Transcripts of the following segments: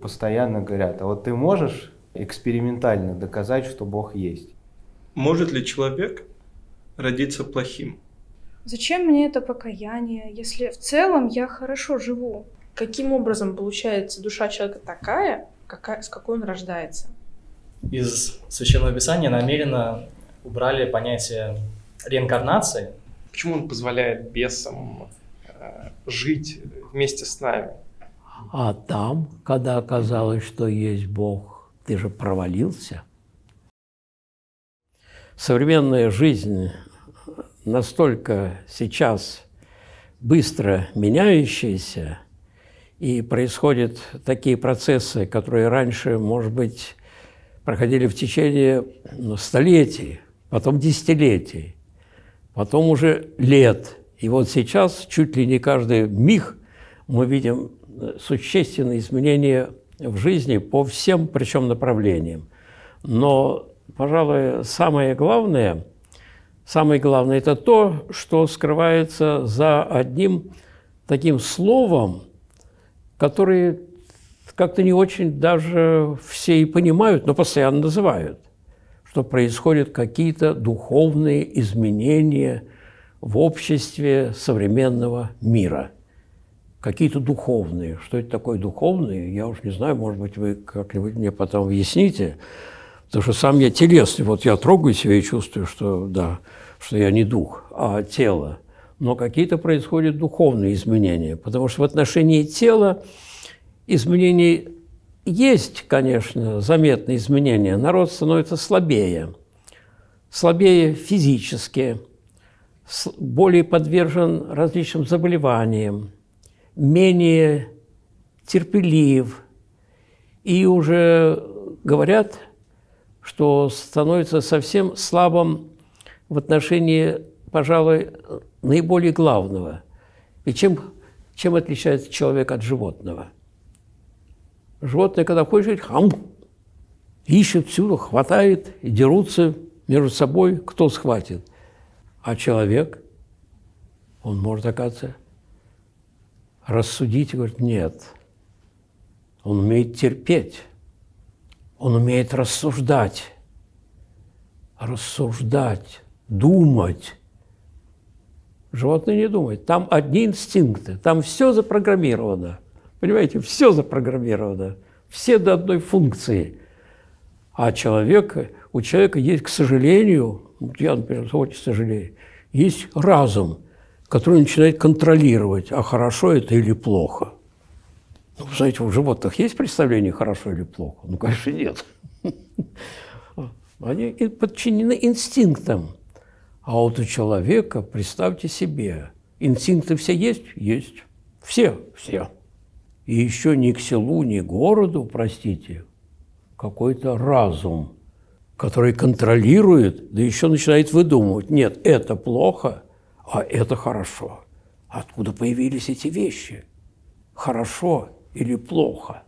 Постоянно говорят, а вот ты можешь экспериментально доказать, что Бог есть? Может ли человек родиться плохим? Зачем мне это покаяние, если в целом я хорошо живу? Каким образом получается душа человека такая, какая, с какой он рождается? Из Священного Писания намеренно убрали понятие реинкарнации. Почему он позволяет бесам э, жить вместе с нами? А там, когда оказалось, что есть Бог, ты же провалился. Современная жизнь настолько сейчас быстро меняющаяся, и происходят такие процессы, которые раньше, может быть, проходили в течение ну, столетий, потом десятилетий, потом уже лет. И вот сейчас чуть ли не каждый миг мы видим существенные изменения в жизни по всем причем направлениям. Но, пожалуй, самое главное, самое главное – это то, что скрывается за одним таким словом, которое как-то не очень даже все и понимают, но постоянно называют, что происходят какие-то духовные изменения в обществе современного мира – какие-то духовные. Что это такое духовные, я уж не знаю, может быть, вы как-нибудь мне потом объясните. Потому что сам я телесный, вот я трогаю себя и чувствую, что да, что я не дух, а тело. Но какие-то происходят духовные изменения, потому что в отношении тела изменений есть, конечно, заметные изменения. Народ становится слабее, слабее физически, более подвержен различным заболеваниям, менее терпелив. И уже говорят, что становится совсем слабым в отношении, пожалуй, наиболее главного. И чем, чем отличается человек от животного? Животное, когда хочет, жить, хам, ищет всюду, хватает, и дерутся между собой, кто схватит. А человек, он может, оказаться, рассудить, говорит, нет. Он умеет терпеть, он умеет рассуждать, рассуждать, думать. Животные не думают. Там одни инстинкты, там все запрограммировано. Понимаете, все запрограммировано, все до одной функции. А человек, у человека есть, к сожалению, я, например, очень сожалею, есть разум – который начинает контролировать, а хорошо это или плохо. Ну, знаете, у животных есть представление, хорошо или плохо? Ну, конечно, нет. Они подчинены инстинктам. А вот у человека, представьте себе, инстинкты все есть? Есть. Все, все. И еще ни к селу, ни к городу, простите, какой-то разум, который контролирует, да еще начинает выдумывать. Нет, это плохо – а это хорошо. Откуда появились эти вещи? Хорошо или плохо?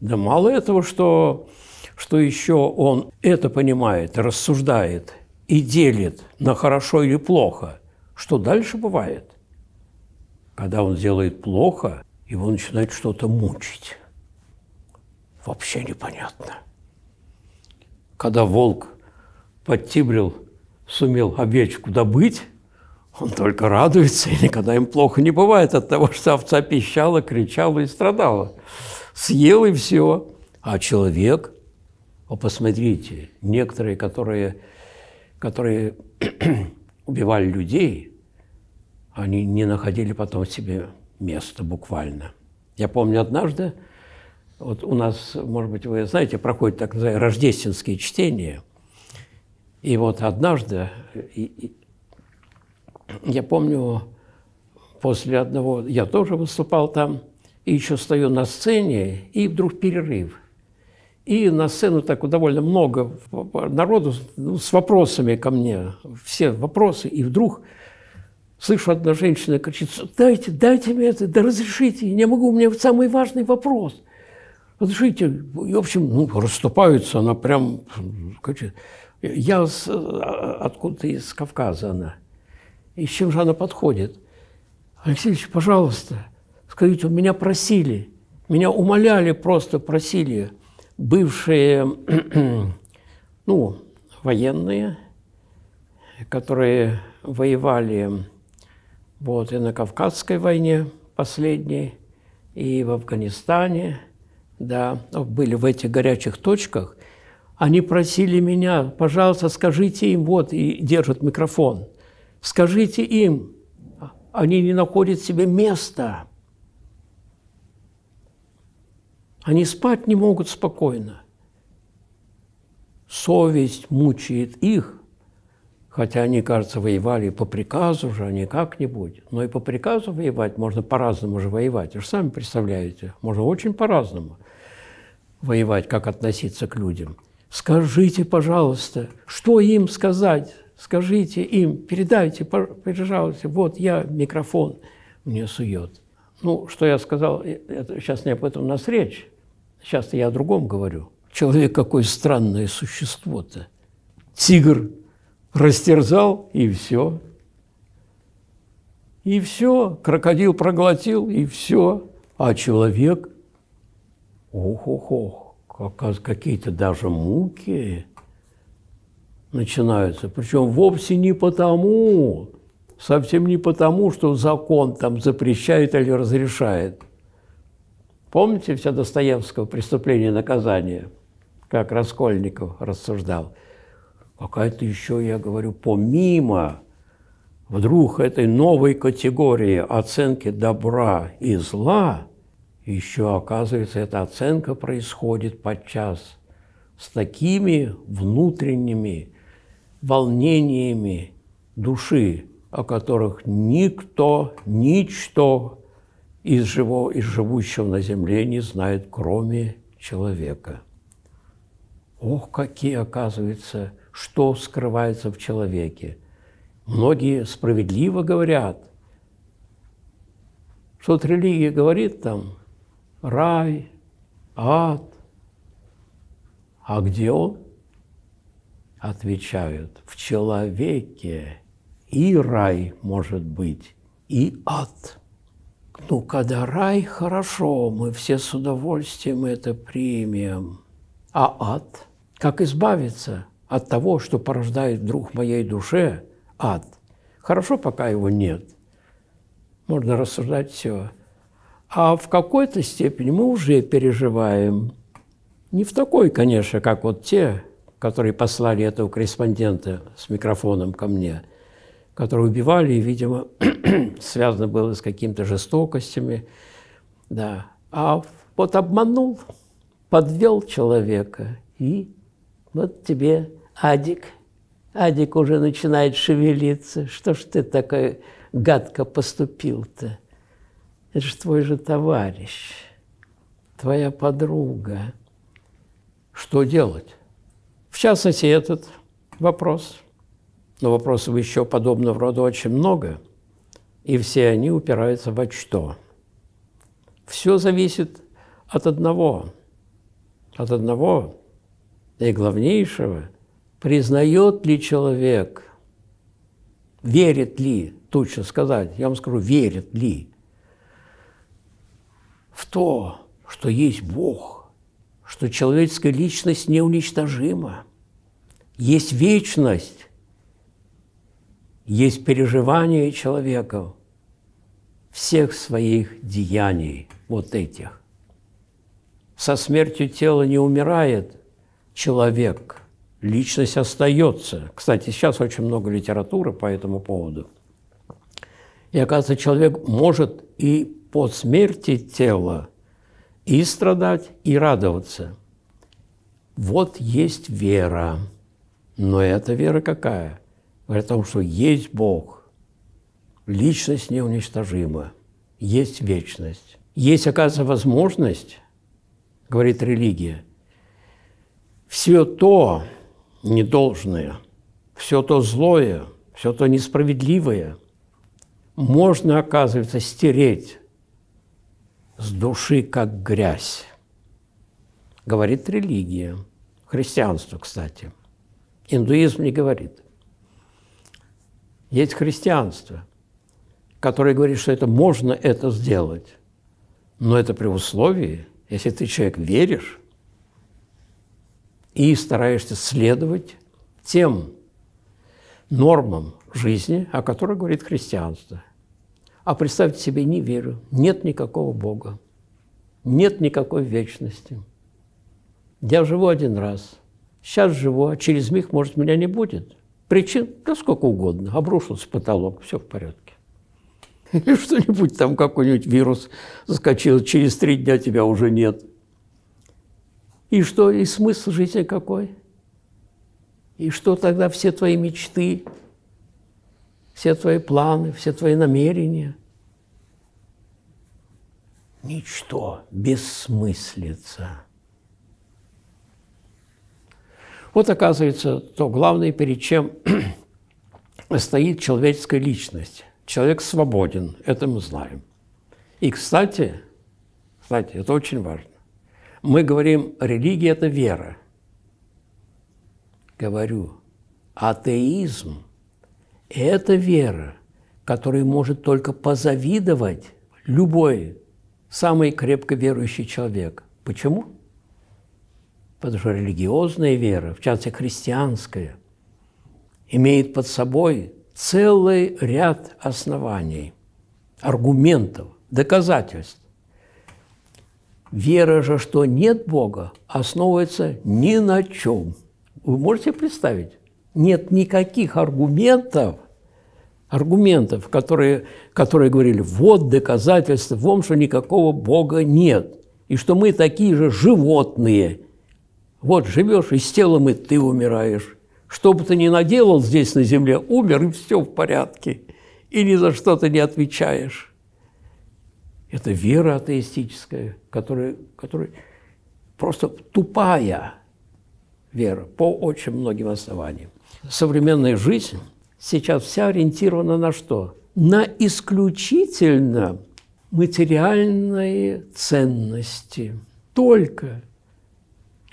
Да мало этого, что, что еще он это понимает, рассуждает и делит на хорошо или плохо. Что дальше бывает? Когда он делает плохо, его начинает что-то мучить. Вообще непонятно. Когда волк подтибрил, сумел овечку добыть, он только радуется, и никогда им плохо не бывает от того, что овца пищала, кричала и страдала. Съел и все. А человек, о, посмотрите, некоторые, которые, которые убивали людей, они не находили потом себе места буквально. Я помню однажды, вот у нас, может быть, вы знаете, проходят так называемые рождественские чтения – и вот однажды я помню, после одного, я тоже выступал там, и еще стою на сцене, и вдруг перерыв. И на сцену так довольно много народу ну, с вопросами ко мне, все вопросы, и вдруг слышу, одна женщина кричит, дайте, дайте мне это, да разрешите, я не могу, у меня самый важный вопрос. Разрешите. И, в общем, ну, расступаются, она прям кричит. Я а, откуда-то из Кавказа она и с чем же она подходит. Алексей Ильич, пожалуйста, скажите, у меня просили, меня умоляли просто, просили бывшие, ну, военные, которые воевали вот и на Кавказской войне последней, и в Афганистане, да, были в этих горячих точках, они просили меня, пожалуйста, скажите им, вот, и держат микрофон – Скажите им, они не находят себе места. Они спать не могут спокойно. Совесть мучает их, хотя они, кажется, воевали по приказу же, а не как-нибудь. Но и по приказу воевать можно по-разному же воевать. Вы же сами представляете, можно очень по-разному воевать, как относиться к людям. Скажите, пожалуйста, что им сказать? скажите им, передайте, пожалуйста, вот я микрофон мне сует. Ну, что я сказал, э, это, сейчас не об этом у нас речь, сейчас я о другом говорю. Человек какое странное существо-то. Тигр растерзал, и все. И все, крокодил проглотил, и все. А человек, ох-ох-ох, какие-то даже муки начинаются. Причем вовсе не потому, совсем не потому, что закон там запрещает или разрешает. Помните все Достоевского «Преступление и наказание», как Раскольников рассуждал? Какая-то еще, я говорю, помимо вдруг этой новой категории оценки добра и зла, еще, оказывается, эта оценка происходит подчас с такими внутренними волнениями души, о которых никто, ничто из, живого, из живущего на земле не знает, кроме человека. Ох, какие, оказывается, что скрывается в человеке. Многие справедливо говорят, что вот религия говорит там рай, ад, а где он? отвечают, в человеке и рай может быть, и ад. Ну, когда рай, хорошо, мы все с удовольствием это примем. А ад? Как избавиться от того, что порождает вдруг в моей душе ад? Хорошо, пока его нет. Можно рассуждать все. А в какой-то степени мы уже переживаем. Не в такой, конечно, как вот те, которые послали этого корреспондента с микрофоном ко мне, которые убивали, и, видимо, связано было с какими-то жестокостями. Да. А вот обманул, подвел человека, и вот тебе адик. Адик уже начинает шевелиться. Что ж ты такой гадко поступил-то? Это же твой же товарищ, твоя подруга. Что делать? В частности, этот вопрос, но вопросов еще подобного рода очень много, и все они упираются во что. Все зависит от одного, от одного и главнейшего, признает ли человек, верит ли, лучше сказать, я вам скажу, верит ли в то, что есть Бог, что человеческая личность неуничтожима – есть вечность, есть переживание человека всех своих деяний, вот этих. Со смертью тела не умирает человек, личность остается. Кстати, сейчас очень много литературы по этому поводу. И, оказывается, человек может и по смерти тела и страдать, и радоваться. Вот есть вера. Но эта вера какая? Говорит о том, что есть Бог, личность неуничтожима, есть вечность. Есть, оказывается, возможность, говорит религия, все то недолжное, все то злое, все то несправедливое можно, оказывается, стереть с души, как грязь, говорит религия, христианство, кстати – Индуизм не говорит. Есть христианство, которое говорит, что это можно это сделать, но это при условии, если ты человек веришь и стараешься следовать тем нормам жизни, о которых говорит христианство. А представьте себе, не верю, нет никакого Бога, нет никакой вечности. Я живу один раз – Сейчас живу, а через миг, может, меня не будет. Причин, да сколько угодно. Обрушился потолок, все в порядке. Или что-нибудь там, какой-нибудь вирус заскочил, через три дня тебя уже нет. И что, и смысл жизни какой? И что тогда все твои мечты, все твои планы, все твои намерения? Ничто, бессмыслица. Вот оказывается то главное, перед чем стоит человеческая личность. Человек свободен, это мы знаем. И, кстати, кстати, это очень важно. Мы говорим, религия – это вера. Говорю, атеизм – это вера, которой может только позавидовать любой самый крепко верующий человек. Почему? Потому что религиозная вера, в частности христианская, имеет под собой целый ряд оснований, аргументов, доказательств. Вера же, что нет Бога, основывается ни на чем. Вы можете представить? Нет никаких аргументов, аргументов, которые, которые говорили, вот доказательство в том, что никакого Бога нет, и что мы такие же животные – вот живешь, и с телом и ты умираешь. Что бы ты ни наделал здесь на земле, умер, и все в порядке. И ни за что ты не отвечаешь. Это вера атеистическая, которая, которая просто тупая вера по очень многим основаниям. Современная жизнь сейчас вся ориентирована на что? На исключительно материальные ценности. Только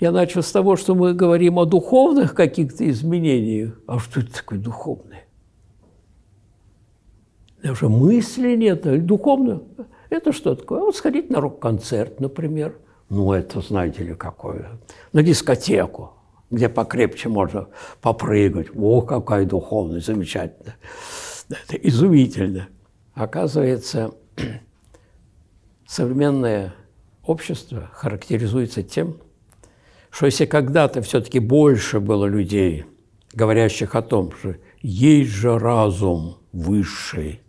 я начал с того, что мы говорим о духовных каких-то изменениях. А что это такое духовное? Даже мысли нет. А духовное – это что такое? А вот сходить на рок-концерт, например. Ну, это, знаете ли, какое. На дискотеку, где покрепче можно попрыгать. О, какая духовность, замечательно. Это изумительно. Оказывается, современное общество характеризуется тем, что если когда-то все-таки больше было людей, говорящих о том, что есть же разум высший,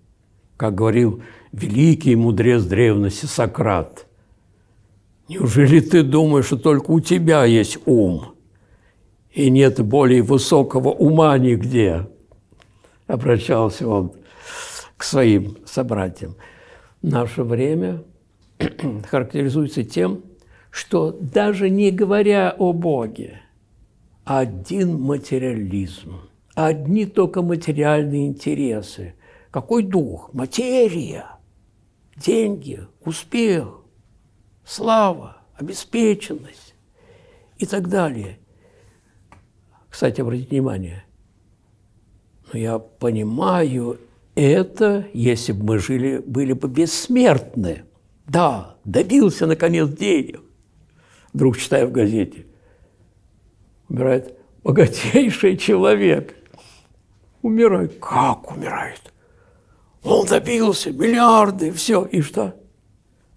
как говорил великий мудрец древности Сократ. Неужели ты думаешь, что только у тебя есть ум, и нет более высокого ума нигде? Обращался он к своим собратьям. Наше время характеризуется тем, что даже не говоря о Боге, один материализм, одни только материальные интересы. Какой дух? Материя, деньги, успех, слава, обеспеченность и так далее. Кстати, обратите внимание, но я понимаю это, если бы мы жили, были бы бессмертны. Да, добился наконец денег, вдруг читаю в газете, умирает богатейший человек. Умирает. Как умирает? Он добился, миллиарды, все. И что?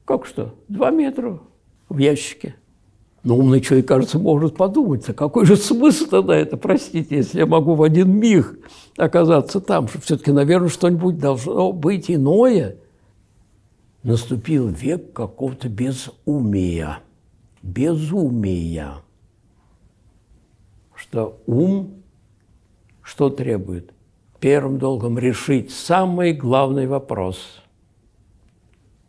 Как что? Два метра в ящике. Но умный человек, кажется, может подумать, а какой же смысл тогда это, простите, если я могу в один миг оказаться там, что все-таки, наверное, что-нибудь должно быть иное. Наступил век какого-то безумия безумия. Что ум что требует? Первым долгом решить самый главный вопрос.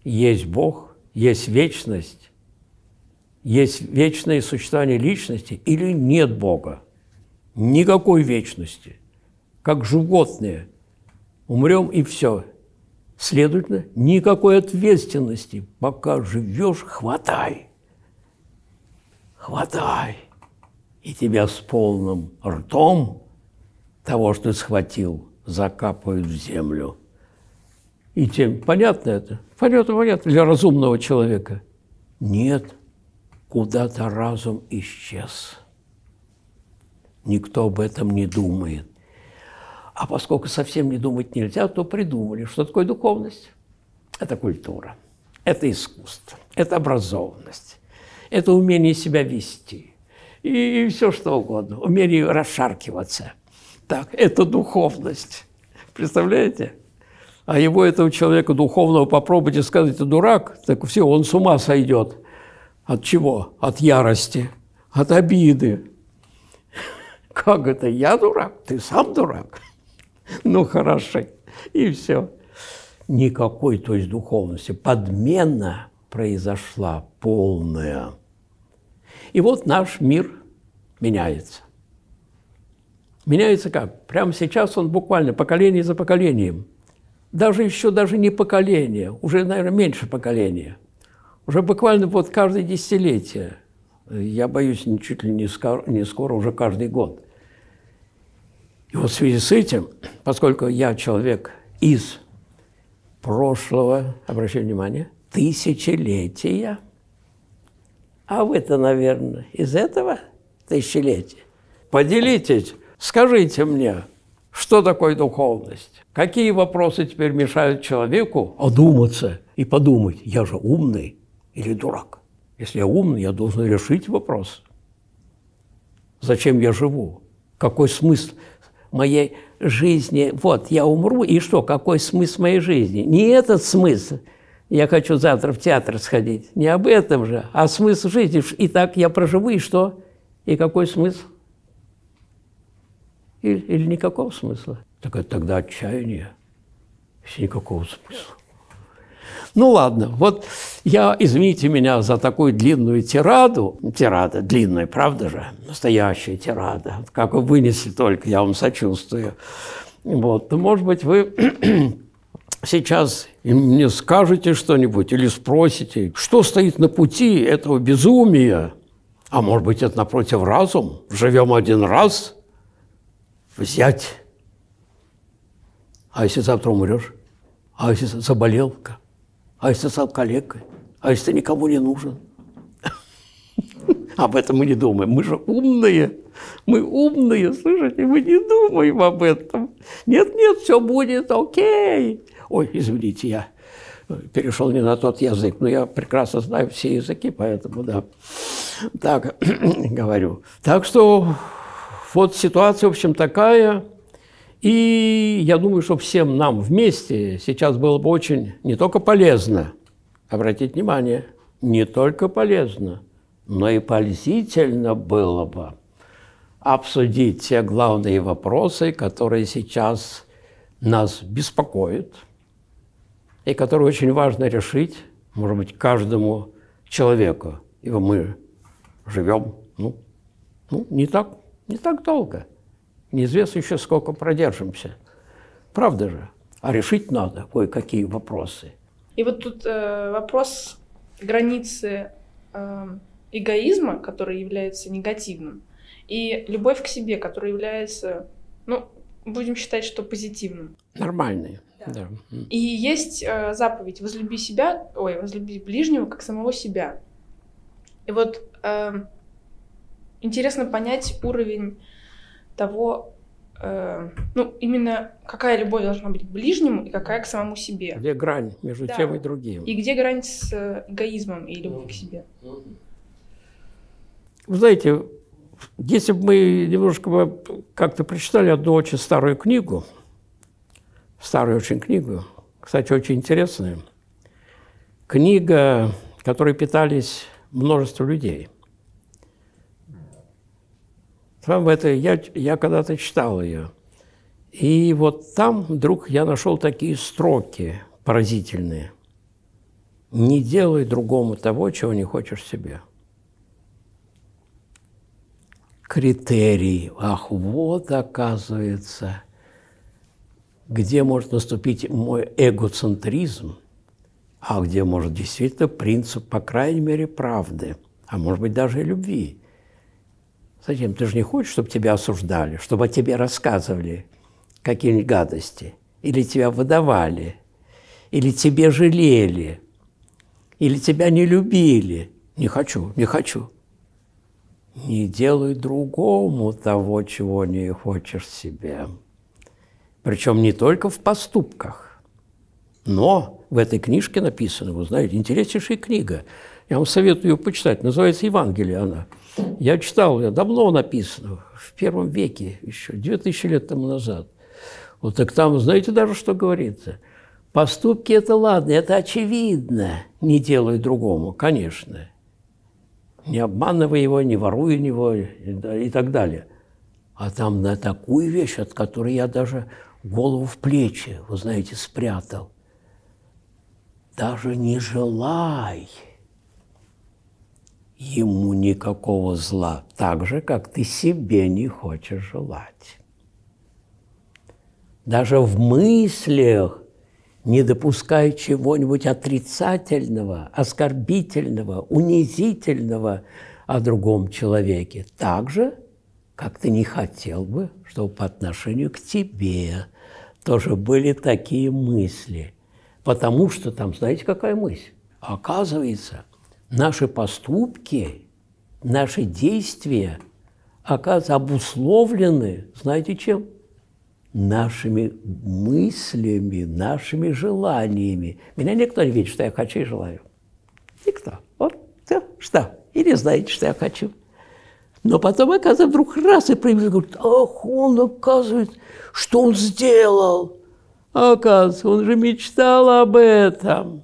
Есть Бог, есть вечность, есть вечное существование личности или нет Бога? Никакой вечности. Как животные. Умрем и все. Следовательно, никакой ответственности. Пока живешь, хватай хватай, и тебя с полным ртом того, что ты схватил, закапают в землю. И тем понятно это? Понятно, понятно для разумного человека. Нет, куда-то разум исчез. Никто об этом не думает. А поскольку совсем не думать нельзя, то придумали, что такое духовность. Это культура, это искусство, это образованность, это умение себя вести и, и все что угодно, умение расшаркиваться. Так, это духовность. Представляете? А его этого человека духовного попробуйте сказать, ты дурак, так все, он с ума сойдет. От чего? От ярости, от обиды. Как это? Я дурак? Ты сам дурак? Ну, хорошо. И все. Никакой, то есть, духовности. Подмена произошла полная. И вот наш мир меняется. Меняется как? Прямо сейчас он буквально поколение за поколением. Даже еще даже не поколение, уже, наверное, меньше поколения. Уже буквально вот каждое десятилетие. Я боюсь, ничуть ли не скоро, не скоро уже каждый год. И вот в связи с этим, поскольку я человек из прошлого, обращаю внимание – тысячелетия. А вы-то, наверное, из этого тысячелетия? Поделитесь, скажите мне, что такое духовность? Какие вопросы теперь мешают человеку одуматься и подумать, я же умный или дурак? Если я умный, я должен решить вопрос. Зачем я живу? Какой смысл моей жизни? Вот, я умру, и что? Какой смысл моей жизни? Не этот смысл – я хочу завтра в театр сходить. Не об этом же, а смысл жизни. И так я проживу, и что? И какой смысл? Или, или никакого смысла? Так это тогда отчаяние. Если никакого смысла. Ну ладно, вот я, извините меня за такую длинную тираду. Тирада длинная, правда же? Настоящая тирада. Как вы вынесли только, я вам сочувствую. Вот, то, ну, может быть, вы сейчас и мне скажете что-нибудь или спросите, что стоит на пути этого безумия, а может быть, это напротив разум, живем один раз, взять. А если завтра умрешь? А если заболел? А если стал коллегой? А если ты никому не нужен? Об этом мы не думаем. Мы же умные. Мы умные, слышите? Мы не думаем об этом. Нет-нет, все будет окей. Okay. Ой, извините, я перешел не на тот язык, но я прекрасно знаю все языки, поэтому, да, так говорю. Так что вот ситуация, в общем, такая. И я думаю, что всем нам вместе сейчас было бы очень не только полезно, обратить внимание, не только полезно, но и полезительно было бы обсудить те главные вопросы, которые сейчас нас беспокоят – и которую очень важно решить, может быть, каждому человеку. Ибо мы живем, ну, ну не, так, не так долго. Неизвестно еще, сколько продержимся. Правда же? А решить надо кое-какие вопросы. И вот тут э, вопрос границы э, эгоизма, который является негативным, и любовь к себе, которая является, ну, будем считать, что позитивным. Нормальные. Да. И есть э, заповедь «возлюби себя», ой, «возлюби ближнего, как самого себя». И вот э, интересно понять уровень того, э, ну, именно какая любовь должна быть к ближнему и какая к самому себе. Где грань между да. тем и другим. И где грань с э, эгоизмом и любовью mm-hmm. к себе. Вы знаете, если бы мы немножко как-то прочитали одну очень старую книгу – старую очень книгу, кстати, очень интересную. Книга, которой питались множество людей. Там это, я, я когда-то читал ее. И вот там вдруг я нашел такие строки поразительные. «Не делай другому того, чего не хочешь себе» критерий. Ах, вот оказывается, где может наступить мой эгоцентризм, а где может действительно принцип, по крайней мере, правды, а может быть, даже и любви. Затем Ты же не хочешь, чтобы тебя осуждали, чтобы о тебе рассказывали какие-нибудь гадости, или тебя выдавали, или тебе жалели, или тебя не любили. Не хочу, не хочу. Не делай другому того, чего не хочешь себе причем не только в поступках, но в этой книжке написано, вы знаете, интереснейшая книга. Я вам советую ее почитать. Называется «Евангелие» она. Я читал, я давно написано, в первом веке еще, две тысячи лет тому назад. Вот так там, знаете, даже что говорится. Поступки – это ладно, это очевидно. Не делай другому, конечно. Не обманывай его, не воруй его и так далее. А там на такую вещь, от которой я даже голову в плечи, вы знаете, спрятал. Даже не желай ему никакого зла, так же, как ты себе не хочешь желать. Даже в мыслях не допускай чего-нибудь отрицательного, оскорбительного, унизительного о другом человеке, так же, как ты не хотел бы, чтобы по отношению к тебе тоже были такие мысли. Потому что там, знаете, какая мысль? Оказывается, наши поступки, наши действия, оказывается, обусловлены, знаете, чем? Нашими мыслями, нашими желаниями. Меня никто не видит, что я хочу и желаю. Никто. Вот, да, что? Или знаете, что я хочу. Но потом, оказывается, вдруг раз и проявился, говорит, ах, он, оказывается что он сделал. оказывается, он же мечтал об этом.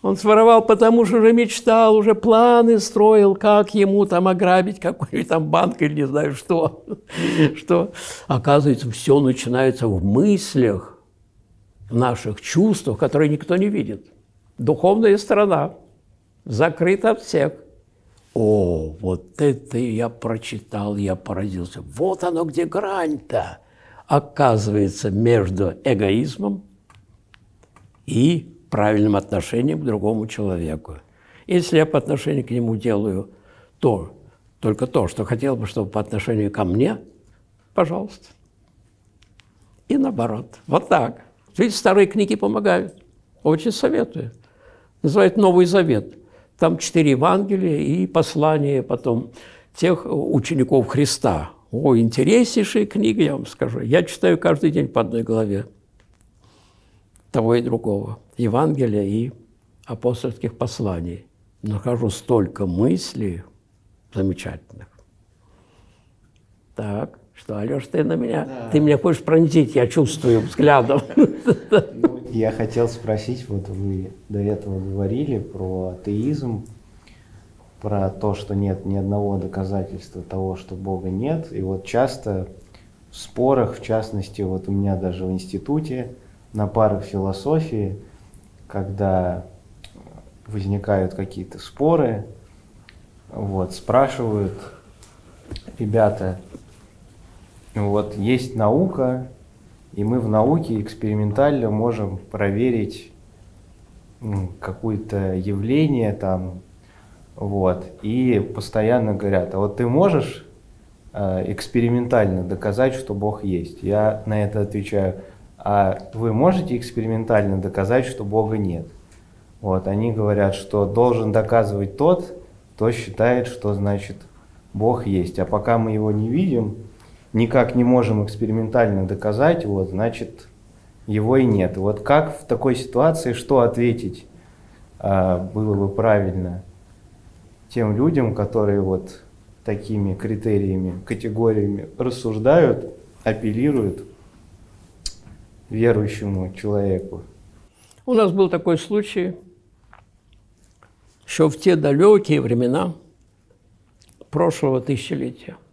Он своровал, потому что уже мечтал, уже планы строил, как ему там ограбить какой-нибудь там банк или не знаю что. что. Оказывается, все начинается в мыслях, в наших чувствах, которые никто не видит. Духовная сторона закрыта от всех – о, вот это я прочитал, я поразился. Вот оно где грань-то, оказывается, между эгоизмом и правильным отношением к другому человеку. Если я по отношению к нему делаю то, только то, что хотел бы, чтобы по отношению ко мне, пожалуйста. И наоборот. Вот так. Видите, старые книги помогают. Очень советую. Называют Новый Завет – там четыре Евангелия и послание потом тех учеников Христа. О, интереснейшие книги, я вам скажу. Я читаю каждый день по одной главе того и другого. Евангелия и апостольских посланий. Нахожу столько мыслей замечательных. Так, что, Алеш, ты на меня? Да. Ты меня хочешь пронзить, я чувствую взглядом. Ну, я хотел спросить, вот вы до этого говорили про атеизм, про то, что нет ни одного доказательства того, что Бога нет. И вот часто в спорах, в частности, вот у меня даже в институте, на парах философии, когда возникают какие-то споры, вот, спрашивают ребята, вот есть наука, и мы в науке экспериментально можем проверить какое-то явление там, вот, и постоянно говорят, а вот ты можешь э, экспериментально доказать, что Бог есть? Я на это отвечаю, а вы можете экспериментально доказать, что Бога нет? Вот, они говорят, что должен доказывать тот, кто считает, что значит Бог есть. А пока мы его не видим, никак не можем экспериментально доказать, вот, значит, его и нет. Вот как в такой ситуации, что ответить а, было бы правильно тем людям, которые вот такими критериями, категориями рассуждают, апеллируют верующему человеку? У нас был такой случай, еще в те далекие времена прошлого тысячелетия –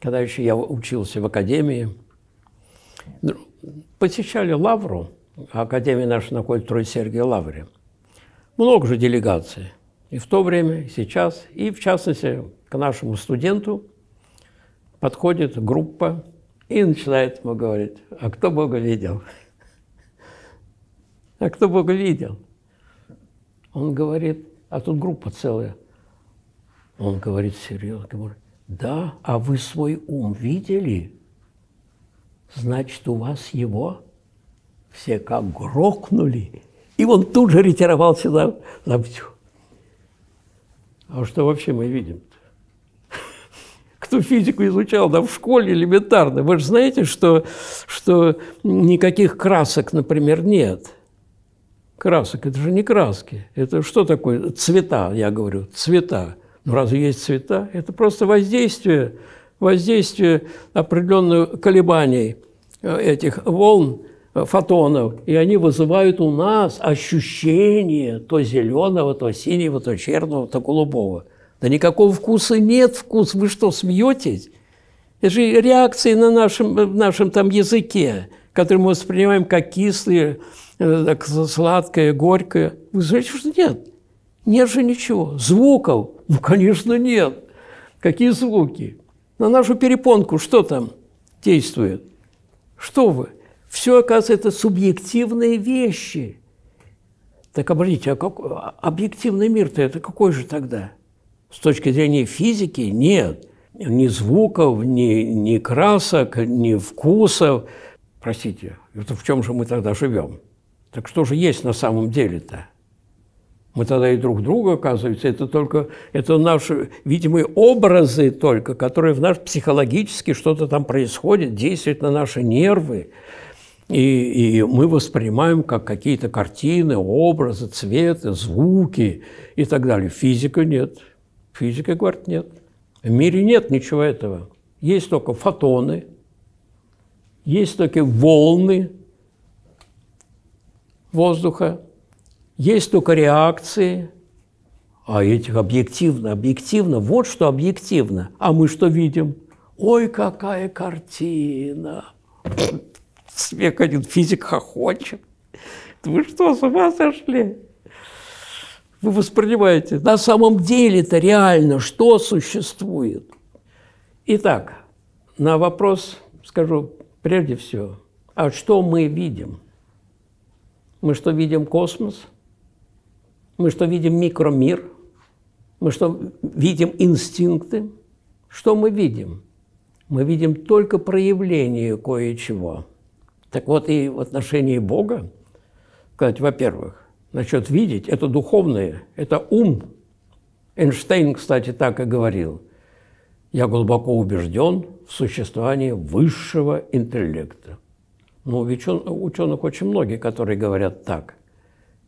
когда еще я учился в академии, ну, посещали Лавру, а академия наша находится в трой Лавре. Много же делегаций. И в то время, и сейчас. И, в частности, к нашему студенту подходит группа и начинает ему говорить, а кто Бога видел? А кто Бога видел? Он говорит, а тут группа целая. Он говорит серьезно, говорит, да, а вы свой ум видели? Значит, у вас его все как грохнули. И он тут же ретировался за, за всю. А что вообще мы видим? -то? Кто физику изучал да, в школе элементарно, вы же знаете, что, что никаких красок, например, нет. Красок – это же не краски. Это что такое? Цвета, я говорю, цвета. Ну, разве есть цвета? Это просто воздействие, воздействие определенных колебаний э, этих волн, э, фотонов, и они вызывают у нас ощущение то зеленого, то синего, то черного, то голубого. Да никакого вкуса нет, вкус. Вы что, смеетесь? Это же реакции на нашем, э, в нашем там языке, которые мы воспринимаем как кислые, как сладкое, горькое. Вы знаете, что нет? Нет же ничего. Звуков? Ну, конечно, нет. Какие звуки? На нашу перепонку что там действует? Что вы? Все, оказывается, это субъективные вещи. Так обратите, а как, а объективный мир-то это какой же тогда? С точки зрения физики нет. Ни звуков, ни, ни красок, ни вкусов. Простите, это в чем же мы тогда живем? Так что же есть на самом деле-то? Мы тогда и друг друга, оказывается, это только, это наши видимые образы только, которые в нас психологически что-то там происходит, действует на наши нервы. И, и мы воспринимаем как какие-то картины, образы, цветы, звуки и так далее. Физика нет. Физика говорит нет. В мире нет ничего этого. Есть только фотоны, есть только волны воздуха, есть только реакции, а этих объективно, объективно, вот что объективно. А мы что видим? Ой, какая картина! Смех один физик хохочет. Вы что, с ума сошли? Вы воспринимаете, на самом деле это реально, что существует? Итак, на вопрос скажу прежде всего, а что мы видим? Мы что, видим космос – мы что видим микромир, мы что видим инстинкты, что мы видим? Мы видим только проявление кое-чего. Так вот и в отношении Бога, сказать, во-первых, насчет видеть, это духовное, это ум. Эйнштейн, кстати, так и говорил. Я глубоко убежден в существовании высшего интеллекта. Ну, ученых очень многие, которые говорят так.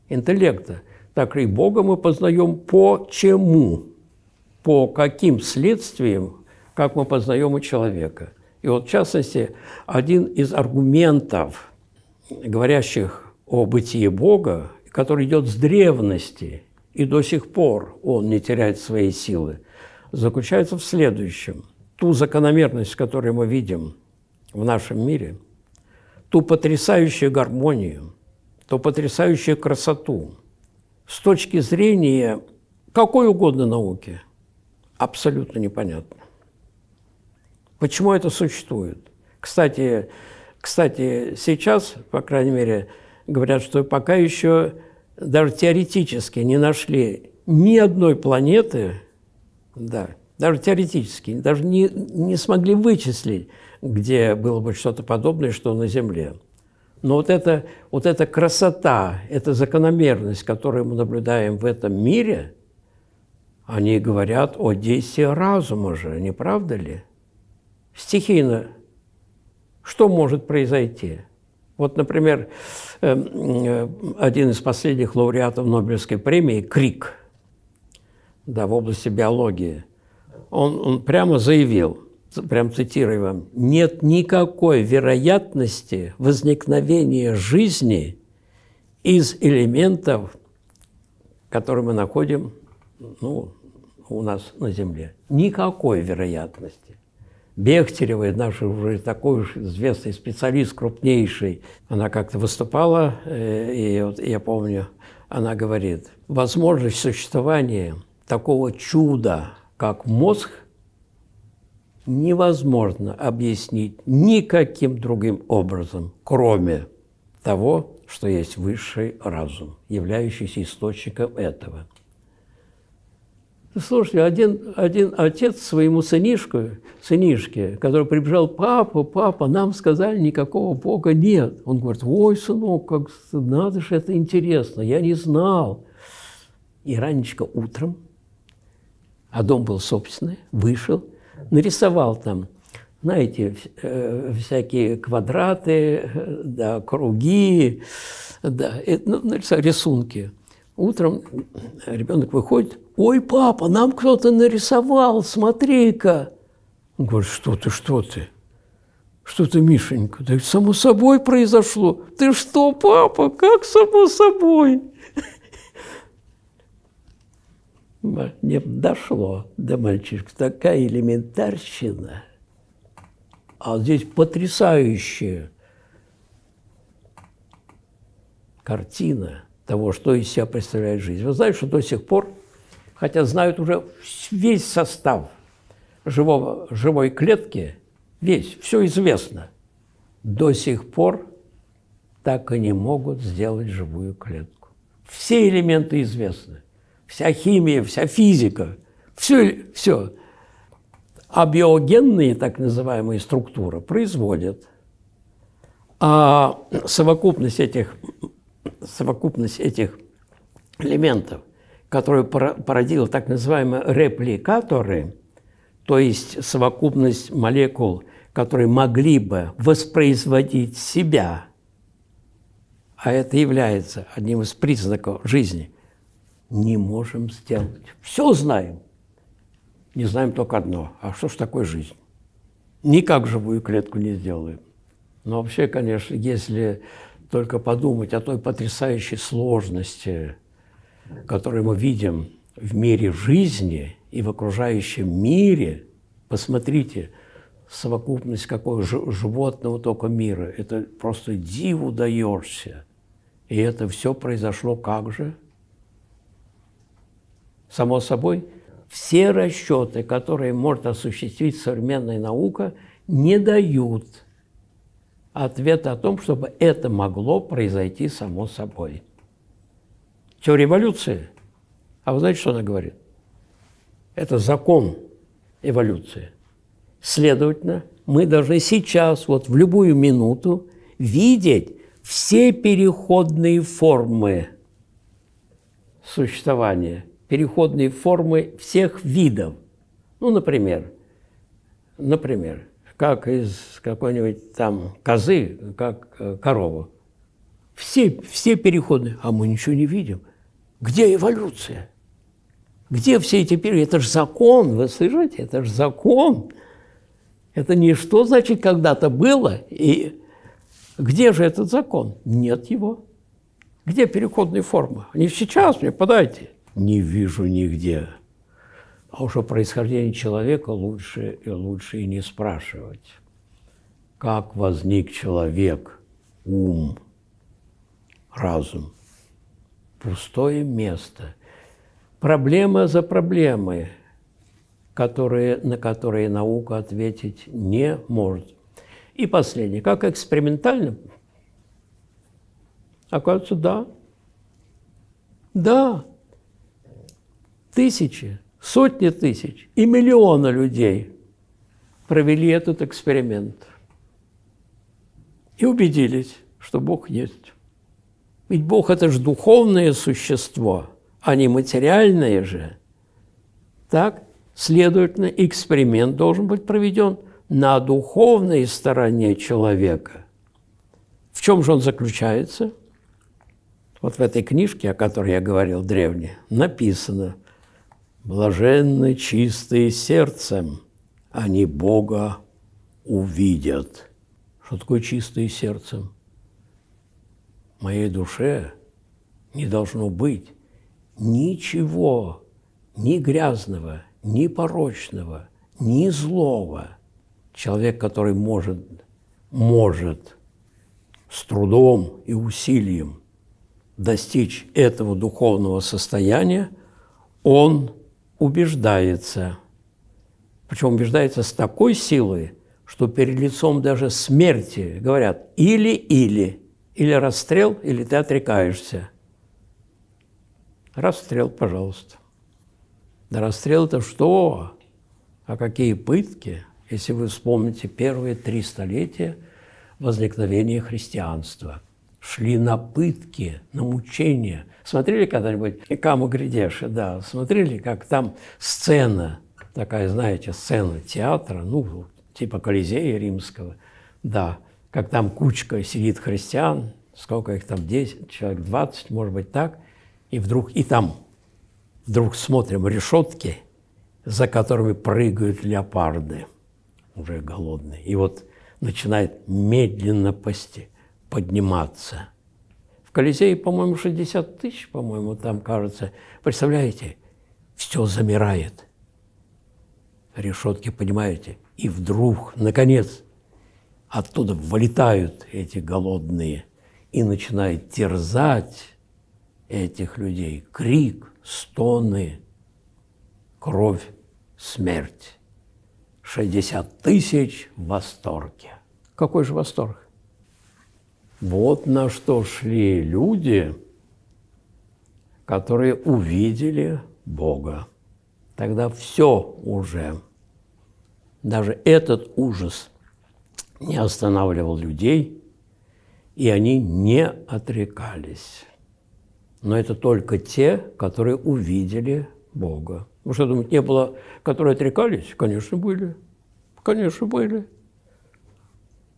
Интеллекта так и Бога мы познаем по чему, по каким следствиям, как мы познаем у человека. И вот, в частности, один из аргументов, говорящих о бытии Бога, который идет с древности, и до сих пор он не теряет своей силы, заключается в следующем. Ту закономерность, которую мы видим в нашем мире, ту потрясающую гармонию, ту потрясающую красоту – с точки зрения какой угодно науки абсолютно непонятно. Почему это существует? Кстати, кстати, сейчас, по крайней мере, говорят, что пока еще даже теоретически не нашли ни одной планеты, да, даже теоретически, даже не, не смогли вычислить, где было бы что-то подобное, что на Земле. Но вот это вот эта красота, эта закономерность, которую мы наблюдаем в этом мире, они говорят о действии разума же, не правда ли? Стихийно что может произойти? Вот, например, эм, э, один из последних лауреатов Нобелевской премии, Крик, да, в области биологии, он, он прямо заявил – прям цитирую вам, нет никакой вероятности возникновения жизни из элементов, которые мы находим ну, у нас на Земле. Никакой вероятности. Бехтерева, наш уже такой уж известный специалист, крупнейший, она как-то выступала, э, и вот я помню, она говорит, возможность существования такого чуда, как мозг – невозможно объяснить никаким другим образом, кроме того, что есть высший разум, являющийся источником этого. Слушайте, один, один отец своему сынишку, сынишке, который прибежал, папа, папа, нам сказали, никакого Бога нет. Он говорит, ой, сынок, как надо же, это интересно, я не знал. И ранечко утром, а дом был собственный, вышел – нарисовал там, знаете, э, всякие квадраты, да, круги, да, э, ну, рисунки. Утром ребенок выходит, ой, папа, нам кто-то нарисовал, смотри-ка. Он говорит, что ты, что ты? Что ты, Мишенька? Да само собой произошло. Ты что, папа, как само собой? не дошло до мальчишек. Такая элементарщина. А здесь потрясающая картина того, что из себя представляет жизнь. Вы знаете, что до сих пор, хотя знают уже весь состав живого, живой клетки, весь, все известно, до сих пор так и не могут сделать живую клетку. Все элементы известны вся химия, вся физика, все, все. А биогенные, так называемые, структуры производят. А совокупность этих, совокупность этих элементов, которые породила так называемые репликаторы, то есть совокупность молекул, которые могли бы воспроизводить себя, а это является одним из признаков жизни – не можем сделать. Все знаем. Не знаем только одно. А что ж такое жизнь? Никак живую клетку не сделаем. Но вообще, конечно, если только подумать о той потрясающей сложности, которую мы видим в мире жизни и в окружающем мире, посмотрите, совокупность какого животного только мира. Это просто диву даешься. И это все произошло как же – Само собой, все расчеты, которые может осуществить современная наука, не дают ответа о том, чтобы это могло произойти само собой. Теория эволюции. А вы знаете, что она говорит? Это закон эволюции. Следовательно, мы должны сейчас, вот в любую минуту, видеть все переходные формы существования – переходные формы всех видов. Ну, например, например, как из какой-нибудь там козы, как э, корова. Все, все переходные, а мы ничего не видим. Где эволюция? Где все эти переходы? Это же закон, вы слышите? Это же закон. Это не что значит когда-то было, и где же этот закон? Нет его. Где переходные формы? Они сейчас мне подайте не вижу нигде. А уж о происхождении человека лучше и лучше и не спрашивать. Как возник человек, ум, разум? Пустое место. Проблема за проблемой, которые, на которые наука ответить не может. И последнее. Как экспериментально? Оказывается, да. Да, Тысячи, сотни тысяч и миллионы людей провели этот эксперимент и убедились, что Бог есть. Ведь Бог – это же духовное существо, а не материальное же. Так, следовательно, эксперимент должен быть проведен на духовной стороне человека. В чем же он заключается? Вот в этой книжке, о которой я говорил, древней, написано – Блаженны чистые сердцем, они Бога увидят. Что такое чистые сердцем? В моей душе не должно быть ничего ни грязного, ни порочного, ни злого. Человек, который может, может с трудом и усилием достичь этого духовного состояния, он – убеждается, причем убеждается с такой силой, что перед лицом даже смерти говорят «или-или», или расстрел, или ты отрекаешься. Расстрел, пожалуйста. Да расстрел это что? А какие пытки, если вы вспомните первые три столетия возникновения христианства. Шли на пытки, на мучения – Смотрели когда-нибудь «Каму Гридеши»? Да, смотрели, как там сцена, такая, знаете, сцена театра, ну, типа Колизея римского, да, как там кучка сидит христиан, сколько их там, 10, человек 20, может быть, так, и вдруг, и там, вдруг смотрим решетки, за которыми прыгают леопарды, уже голодные, и вот начинает медленно подниматься Колизее, по-моему, 60 тысяч, по-моему, там, кажется. Представляете, все замирает. Решетки, понимаете? И вдруг, наконец, оттуда вылетают эти голодные и начинает терзать этих людей. Крик, стоны, кровь, смерть. 60 тысяч в восторге. Какой же восторг? Вот на что шли люди, которые увидели Бога. Тогда все уже, даже этот ужас не останавливал людей, и они не отрекались. Но это только те, которые увидели Бога. Вы что, думаете, не было, которые отрекались? Конечно, были. Конечно, были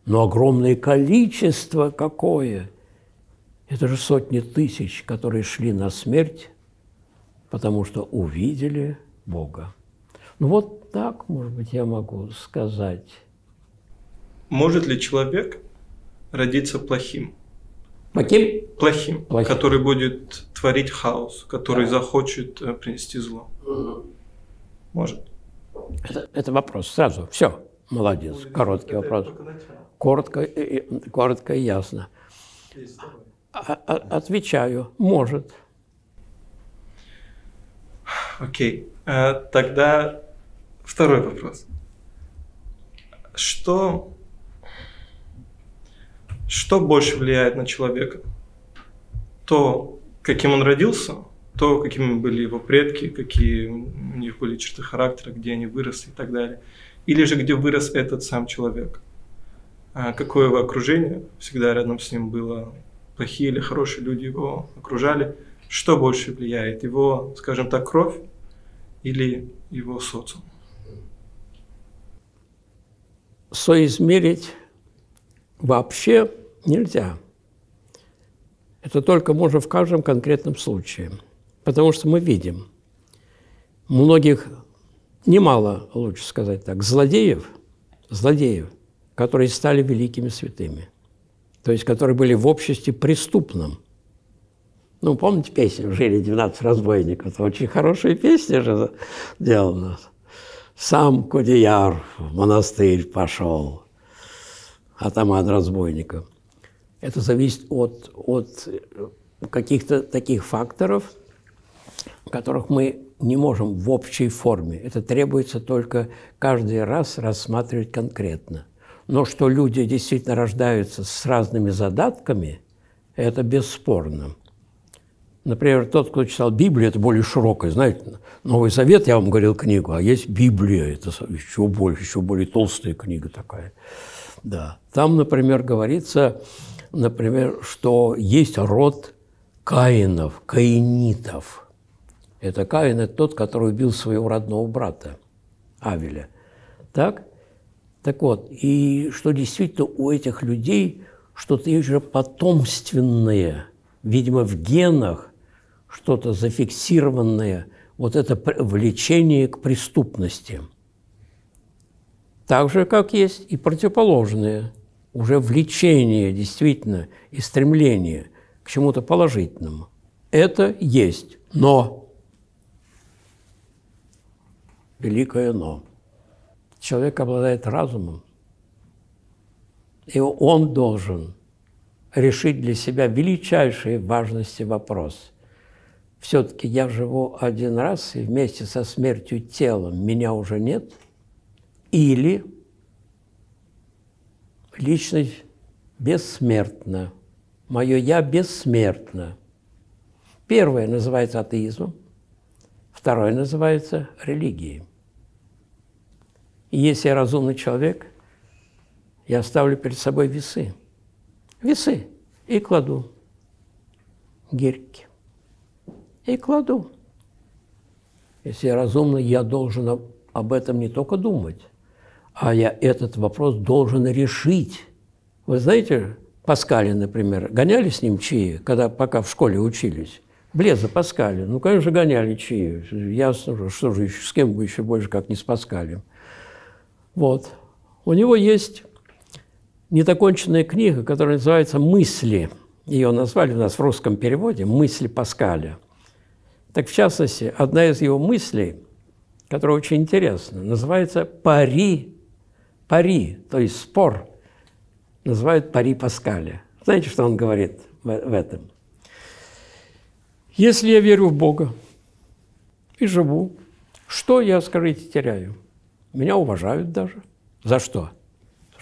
но огромное количество какое. Это же сотни тысяч, которые шли на смерть, потому что увидели Бога. Ну вот так, может быть, я могу сказать. Может ли человек родиться плохим? Плохим? Плохим, плохим. который будет творить хаос, который да. захочет э, принести зло. Может. Это, это вопрос сразу. Все. Молодец. Короткий вопрос. Коротко, коротко и ясно. А, а, отвечаю, может. Окей. Okay. А, тогда второй вопрос. Что, что больше влияет на человека? То, каким он родился, то, какими были его предки, какие у них были черты характера, где они выросли и так далее. Или же где вырос этот сам человек – а какое его окружение, всегда рядом с ним было плохие или хорошие люди его окружали, что больше влияет, его, скажем так, кровь или его социум? Соизмерить вообще нельзя. Это только можно в каждом конкретном случае, потому что мы видим многих, немало, лучше сказать так, злодеев, злодеев – которые стали великими святыми, то есть которые были в обществе преступным. Ну, помните песню «Жили 12 разбойников»? Это очень хорошая песня же сделана. «Сам Кудеяр в монастырь пошел, а там от разбойника». Это зависит от, от каких-то таких факторов, которых мы не можем в общей форме. Это требуется только каждый раз рассматривать конкретно. Но что люди действительно рождаются с разными задатками, это бесспорно. Например, тот, кто читал Библию, это более широкое. Знаете, Новый Завет, я вам говорил книгу, а есть Библия, это еще больше, еще более толстая книга такая. Да. Там, например, говорится, например, что есть род Каинов, каинитов. Это Каин – это тот, который убил своего родного брата Авеля. Так? Так вот, и что действительно у этих людей что-то есть потомственное, видимо, в генах, что-то зафиксированное, вот это влечение к преступности. Так же, как есть и противоположное, уже влечение действительно и стремление к чему-то положительному. Это есть, но, великое но – человек обладает разумом, и он должен решить для себя величайшие важности вопрос. Все-таки я живу один раз, и вместе со смертью тела меня уже нет, или личность бессмертна, мое «я» бессмертно. Первое называется атеизмом, второе называется религией. И если я разумный человек, я ставлю перед собой весы. Весы. И кладу гирьки. И кладу. Если я разумный, я должен об этом не только думать, а я этот вопрос должен решить. Вы знаете, Паскаля, например, гоняли с ним чьи, когда пока в школе учились? Блеза Паскаля. Ну, конечно, гоняли чьи. Ясно же, что же еще, с кем бы еще больше, как не с Паскалем. Вот. У него есть недоконченная книга, которая называется «Мысли». Ее назвали у нас в русском переводе «Мысли Паскаля». Так, в частности, одна из его мыслей, которая очень интересна, называется «Пари». «Пари», то есть «спор», называют «Пари Паскаля». Знаете, что он говорит в этом? «Если я верю в Бога и живу, что я, скажите, теряю?» Меня уважают даже. За что?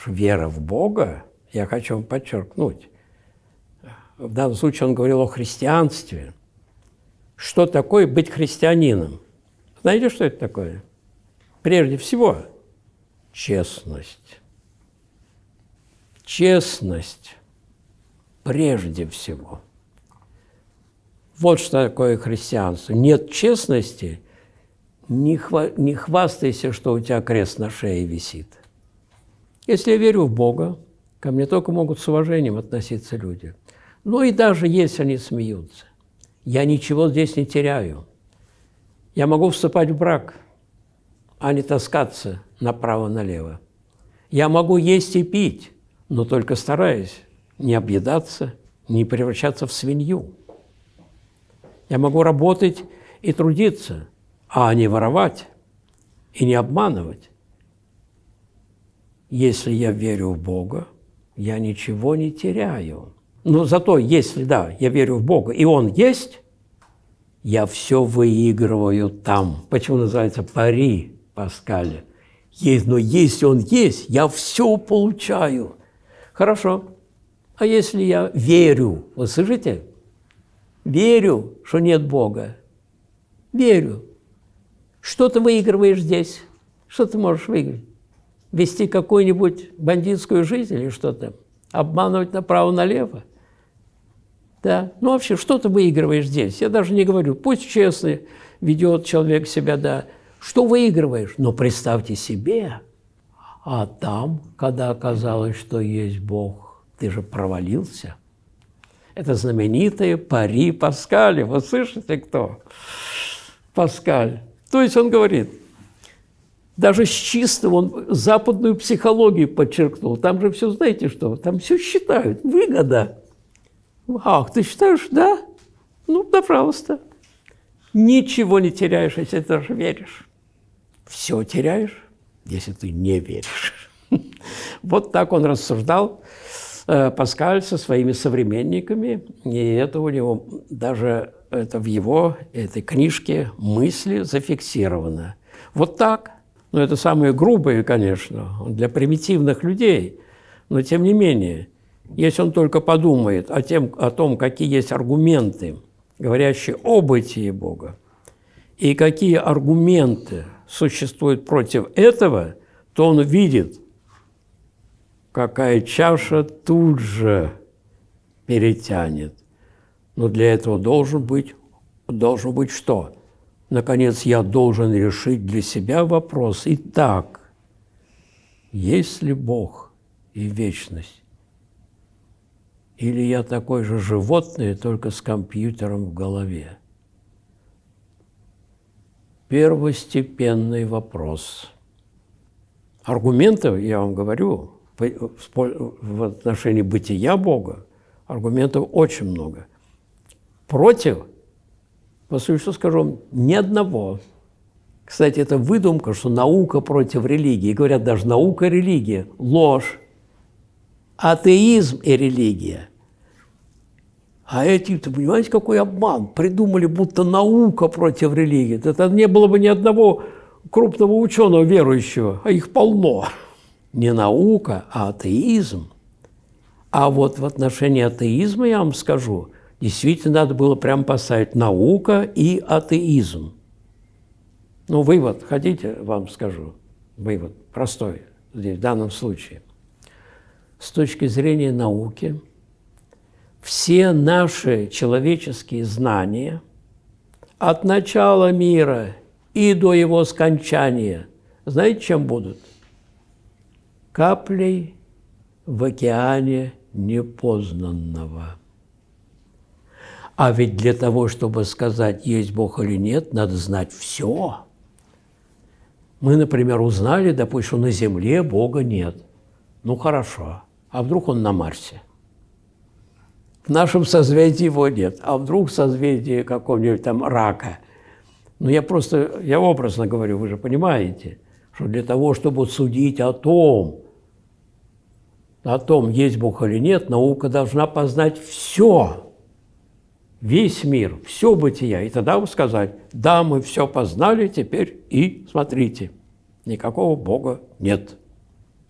вера в Бога, я хочу вам подчеркнуть, в данном случае он говорил о христианстве. Что такое быть христианином? Знаете, что это такое? Прежде всего, честность. Честность прежде всего. Вот что такое христианство. Нет честности – не, хва не хвастайся, что у тебя крест на шее висит. Если я верю в Бога, ко мне только могут с уважением относиться люди. Ну и даже если они смеются, я ничего здесь не теряю. Я могу вступать в брак, а не таскаться направо-налево. Я могу есть и пить, но только стараясь не объедаться, не превращаться в свинью. Я могу работать и трудиться – а не воровать и не обманывать. Если я верю в Бога, я ничего не теряю. Но зато, если, да, я верю в Бога, и Он есть, я все выигрываю там. Почему называется пари Паскаля? Есть, но если Он есть, я все получаю. Хорошо. А если я верю, вы слышите? Верю, что нет Бога. Верю, что ты выигрываешь здесь? Что ты можешь выиграть? Вести какую-нибудь бандитскую жизнь или что-то? Обманывать направо-налево? Да. Ну, вообще, что ты выигрываешь здесь? Я даже не говорю, пусть честный ведет человек себя, да. Что выигрываешь? Но представьте себе, а там, когда оказалось, что есть Бог, ты же провалился. Это знаменитые пари Паскаля. Вы слышите, кто? Паскаль. То есть он говорит, даже с чистым он западную психологию подчеркнул. Там же все, знаете что, там все считают, выгода. Ах, ты считаешь, да? Ну, да, пожалуйста. Ничего не теряешь, если ты даже веришь. Все теряешь, если ты не веришь. Вот так он рассуждал э, Паскаль со своими современниками, и это у него даже это в его этой книжке мысли зафиксировано. Вот так. Но ну, это самые грубые, конечно, для примитивных людей. Но тем не менее, если он только подумает о, тем, о том, какие есть аргументы, говорящие о бытии Бога, и какие аргументы существуют против этого, то он видит, какая чаша тут же перетянет но для этого должен быть, должен быть что? Наконец, я должен решить для себя вопрос. Итак, есть ли Бог и вечность? Или я такой же животное, только с компьютером в голове? Первостепенный вопрос. Аргументов, я вам говорю, в отношении бытия Бога, аргументов очень много – против, по существу скажу, ни одного. Кстати, это выдумка, что наука против религии. Говорят, даже наука – религия. Ложь. Атеизм и религия. А эти, -то, понимаете, какой обман? Придумали, будто наука против религии. Это не было бы ни одного крупного ученого верующего, а их полно. Не наука, а атеизм. А вот в отношении атеизма я вам скажу – Действительно, надо было прямо поставить «наука и атеизм». Ну, вывод, хотите, вам скажу? Вывод простой здесь, в данном случае. С точки зрения науки, все наши человеческие знания от начала мира и до его скончания, знаете, чем будут? Каплей в океане непознанного. А ведь для того, чтобы сказать, есть Бог или нет, надо знать все. Мы, например, узнали, допустим, что на Земле Бога нет. Ну хорошо. А вдруг он на Марсе? В нашем созвездии его нет. А вдруг в созвездии какого-нибудь там рака? Ну я просто, я образно говорю, вы же понимаете, что для того, чтобы судить о том, о том, есть Бог или нет, наука должна познать все весь мир, все бытие, и тогда вы сказали, да, мы все познали теперь, и смотрите, никакого Бога нет.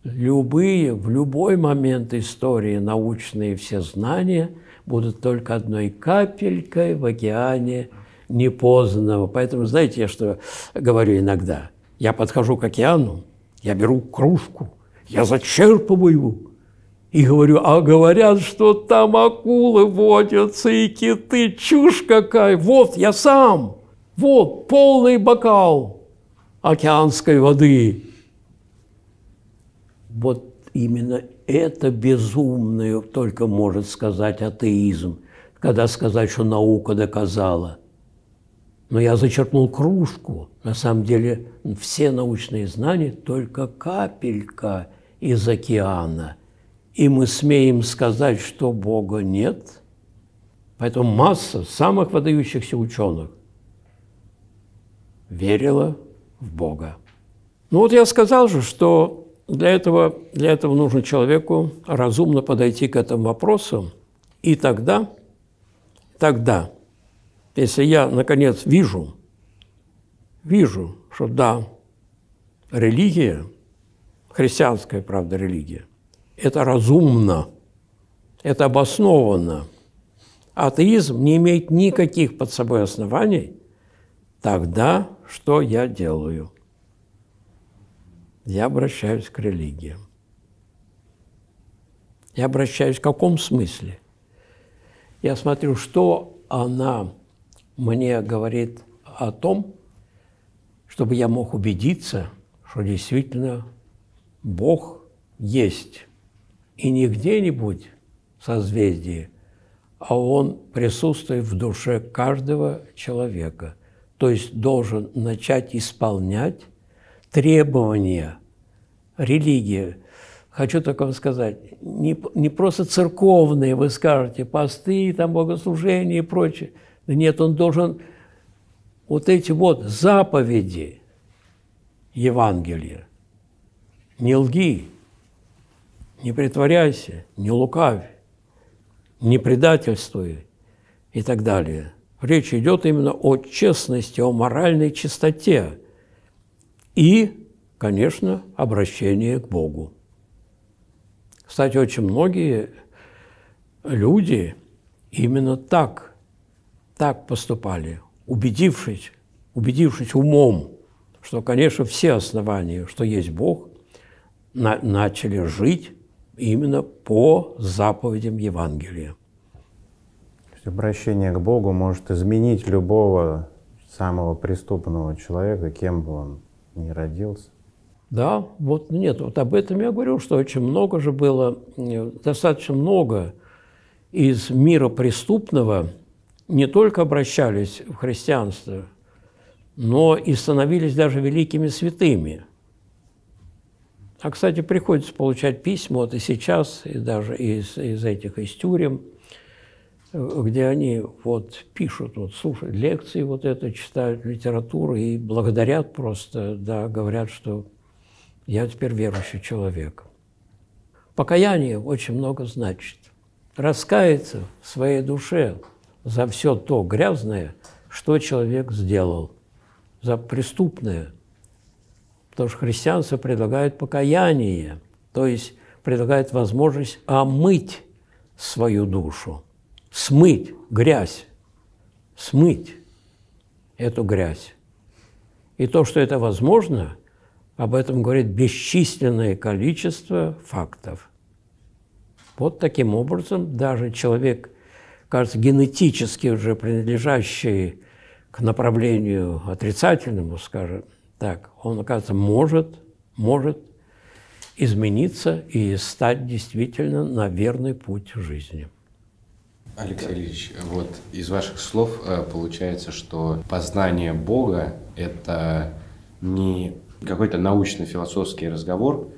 Любые, в любой момент истории научные все знания будут только одной капелькой в океане непознанного. Поэтому знаете, я что говорю иногда? Я подхожу к океану, я беру кружку, я зачерпываю и говорю, а говорят, что там акулы водятся и киты, чушь какая, вот я сам, вот полный бокал океанской воды. Вот именно это безумное только может сказать атеизм, когда сказать, что наука доказала. Но я зачерпнул кружку. На самом деле все научные знания только капелька из океана – и мы смеем сказать, что Бога нет. Поэтому масса самых выдающихся ученых верила в Бога. Ну вот я сказал же, что для этого, для этого нужно человеку разумно подойти к этому вопросу, и тогда, тогда, если я, наконец, вижу, вижу, что да, религия, христианская, правда, религия, это разумно, это обоснованно. Атеизм не имеет никаких под собой оснований. Тогда что я делаю? Я обращаюсь к религиям. Я обращаюсь в каком смысле? Я смотрю, что она мне говорит о том, чтобы я мог убедиться, что действительно Бог есть. И не где-нибудь в а он присутствует в душе каждого человека. То есть должен начать исполнять требования религии. Хочу так вам сказать, не, не просто церковные, вы скажете, посты, там, богослужения и прочее. Нет, он должен вот эти вот заповеди Евангелия. Не лги, не притворяйся, не лукавь, не предательствуй и так далее. Речь идет именно о честности, о моральной чистоте и, конечно, обращении к Богу. Кстати, очень многие люди именно так, так поступали, убедившись, убедившись умом, что, конечно, все основания, что есть Бог, на начали жить именно по заповедям Евангелия. Обращение к Богу может изменить любого самого преступного человека, кем бы он ни родился. Да, вот ну нет, вот об этом я говорю, что очень много же было, э, достаточно много из мира преступного не только обращались в христианство, но и становились даже великими святыми – а, кстати, приходится получать письма, вот и сейчас, и даже из, из этих, из тюрем, где они вот пишут, вот слушают лекции, вот это читают литературу и благодарят просто, да, говорят, что я теперь верующий человек. Покаяние очень много значит. Раскаяться в своей душе за все то грязное, что человек сделал, за преступное – Потому что христианство предлагает покаяние, то есть предлагает возможность омыть свою душу, смыть грязь, смыть эту грязь. И то, что это возможно, об этом говорит бесчисленное количество фактов. Вот таким образом даже человек, кажется, генетически уже принадлежащий к направлению отрицательному, скажем, так, он, оказывается, может, может измениться и стать действительно на верный путь жизни. Алексей Ильич, вот из ваших слов э, получается, что познание Бога – это не какой-то научно-философский разговор,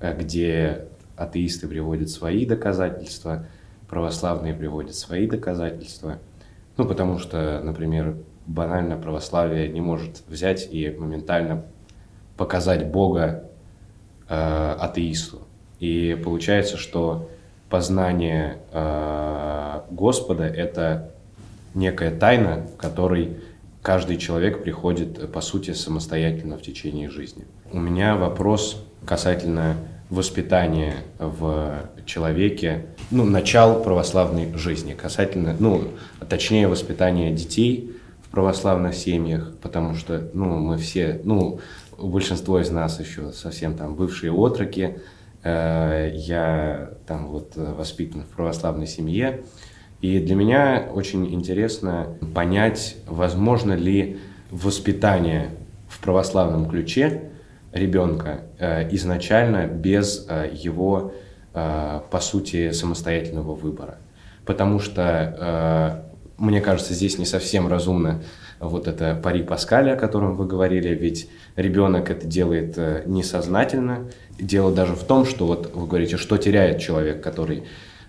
э, где атеисты приводят свои доказательства, православные приводят свои доказательства. Ну, потому что, например, банально православие не может взять и моментально показать Бога э, атеисту. И получается, что познание э, Господа – это некая тайна, которой каждый человек приходит, э, по сути, самостоятельно в течение жизни. У меня вопрос касательно воспитания в человеке, ну, начал православной жизни, касательно, ну, точнее, воспитания детей – православных семьях, потому что, ну, мы все, ну, большинство из нас еще совсем там бывшие отроки, э, я там вот воспитан в православной семье, и для меня очень интересно понять, возможно ли воспитание в православном ключе ребенка э, изначально без э, его, по сути, самостоятельного выбора. Потому что мне кажется, здесь не совсем разумно вот это пари Паскаля, о котором вы говорили, ведь ребенок это делает э, несознательно. Дело даже в том, что вот вы говорите, что теряет человек, который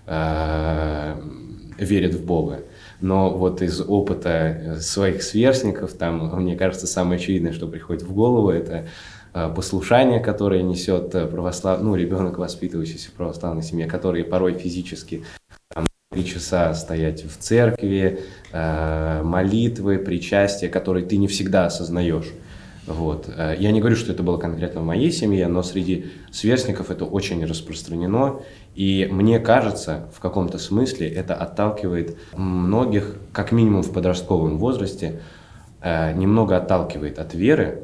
э, верит в Бога. Но вот из опыта э, своих сверстников, там, мне кажется, самое очевидное, что приходит в голову, это э, послушание, которое несет православ... ну, ребенок, воспитывающийся в православной семье, которые порой физически три часа стоять в церкви, э, молитвы, причастия, которые ты не всегда осознаешь. Вот. Э, я не говорю, что это было конкретно в моей семье, но среди сверстников это очень распространено. И мне кажется, в каком-то смысле это отталкивает многих, как минимум в подростковом возрасте, э, немного отталкивает от веры.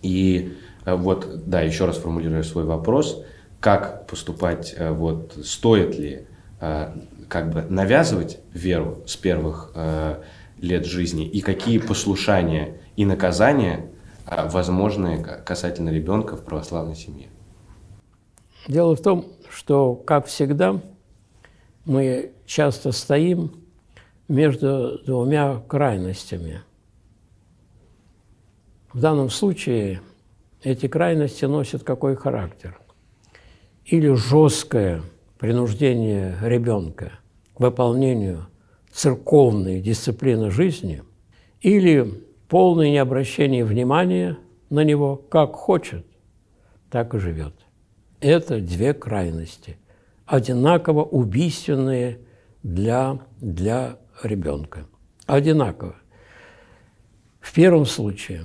И вот, да, еще раз формулирую свой вопрос, как поступать, вот, стоит ли как бы навязывать веру с первых э, лет жизни и какие послушания и наказания э, возможны касательно ребенка в православной семье? Дело в том, что, как всегда, мы часто стоим между двумя крайностями. В данном случае эти крайности носят какой характер? Или жесткое принуждение ребенка выполнению церковной дисциплины жизни или полное необращение внимания на него как хочет, так и живет. Это две крайности, одинаково убийственные для, для ребенка. Одинаково. В первом случае,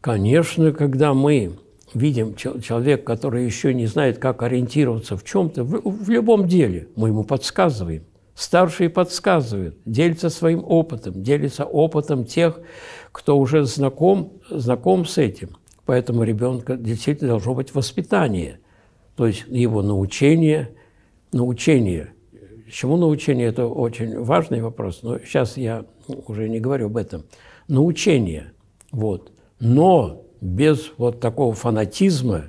конечно, когда мы видим человек, который еще не знает, как ориентироваться в чем-то, в, в любом деле мы ему подсказываем – Старшие подсказывают, делятся своим опытом, делятся опытом тех, кто уже знаком, знаком с этим. Поэтому ребенка действительно должно быть воспитание, то есть его научение, научение. Чему научение – это очень важный вопрос, но сейчас я уже не говорю об этом. Научение, вот. Но без вот такого фанатизма,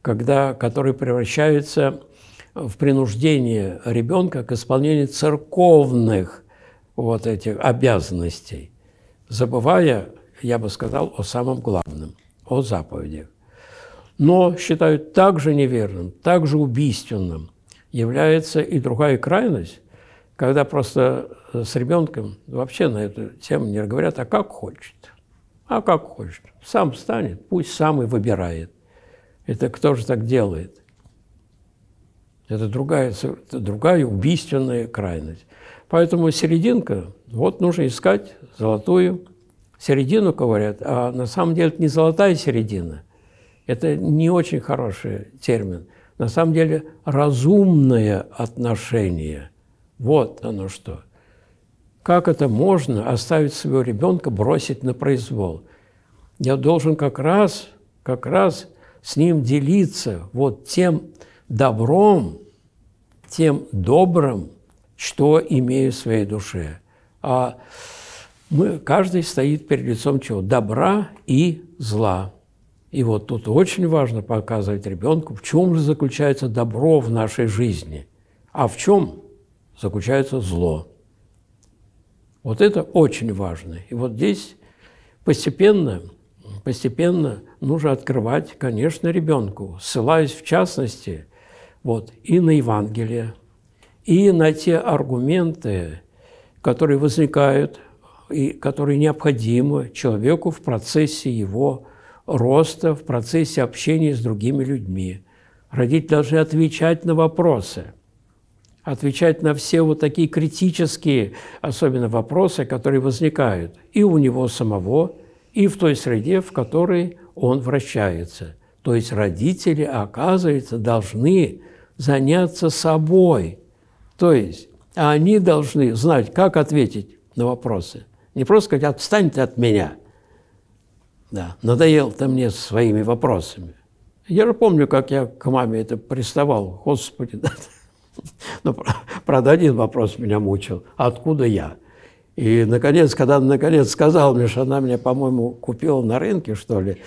когда, который превращается в принуждение ребенка к исполнению церковных вот этих обязанностей, забывая, я бы сказал, о самом главном, о заповедях. Но считают также неверным, также убийственным является и другая крайность, когда просто с ребенком вообще на эту тему не говорят, а как хочет, а как хочет. Сам станет, пусть сам и выбирает. Это кто же так делает? Это другая, другая убийственная крайность. Поэтому серединка, вот нужно искать золотую середину, говорят, а на самом деле это не золотая середина. Это не очень хороший термин. На самом деле разумное отношение. Вот оно что. Как это можно оставить своего ребенка, бросить на произвол? Я должен как раз, как раз с ним делиться вот тем, добром, тем добрым, что имею в своей душе. А мы, каждый стоит перед лицом чего? Добра и зла. И вот тут очень важно показывать ребенку, в чем же заключается добро в нашей жизни, а в чем заключается зло. Вот это очень важно. И вот здесь постепенно, постепенно нужно открывать, конечно, ребенку, ссылаясь в частности – вот, и на Евангелие, и на те аргументы, которые возникают и которые необходимы человеку в процессе его роста, в процессе общения с другими людьми. Родители должны отвечать на вопросы, отвечать на все вот такие критические, особенно вопросы, которые возникают и у него самого, и в той среде, в которой он вращается. То есть родители, оказывается, должны заняться собой. То есть они должны знать, как ответить на вопросы. Не просто сказать «отстань ты от меня», да, надоел ты мне своими вопросами. Я же помню, как я к маме это приставал. Господи, да. Ну, правда, один вопрос меня мучил. Откуда я? И, наконец, когда она, наконец, сказал мне, что она меня, по-моему, купила на рынке, что ли,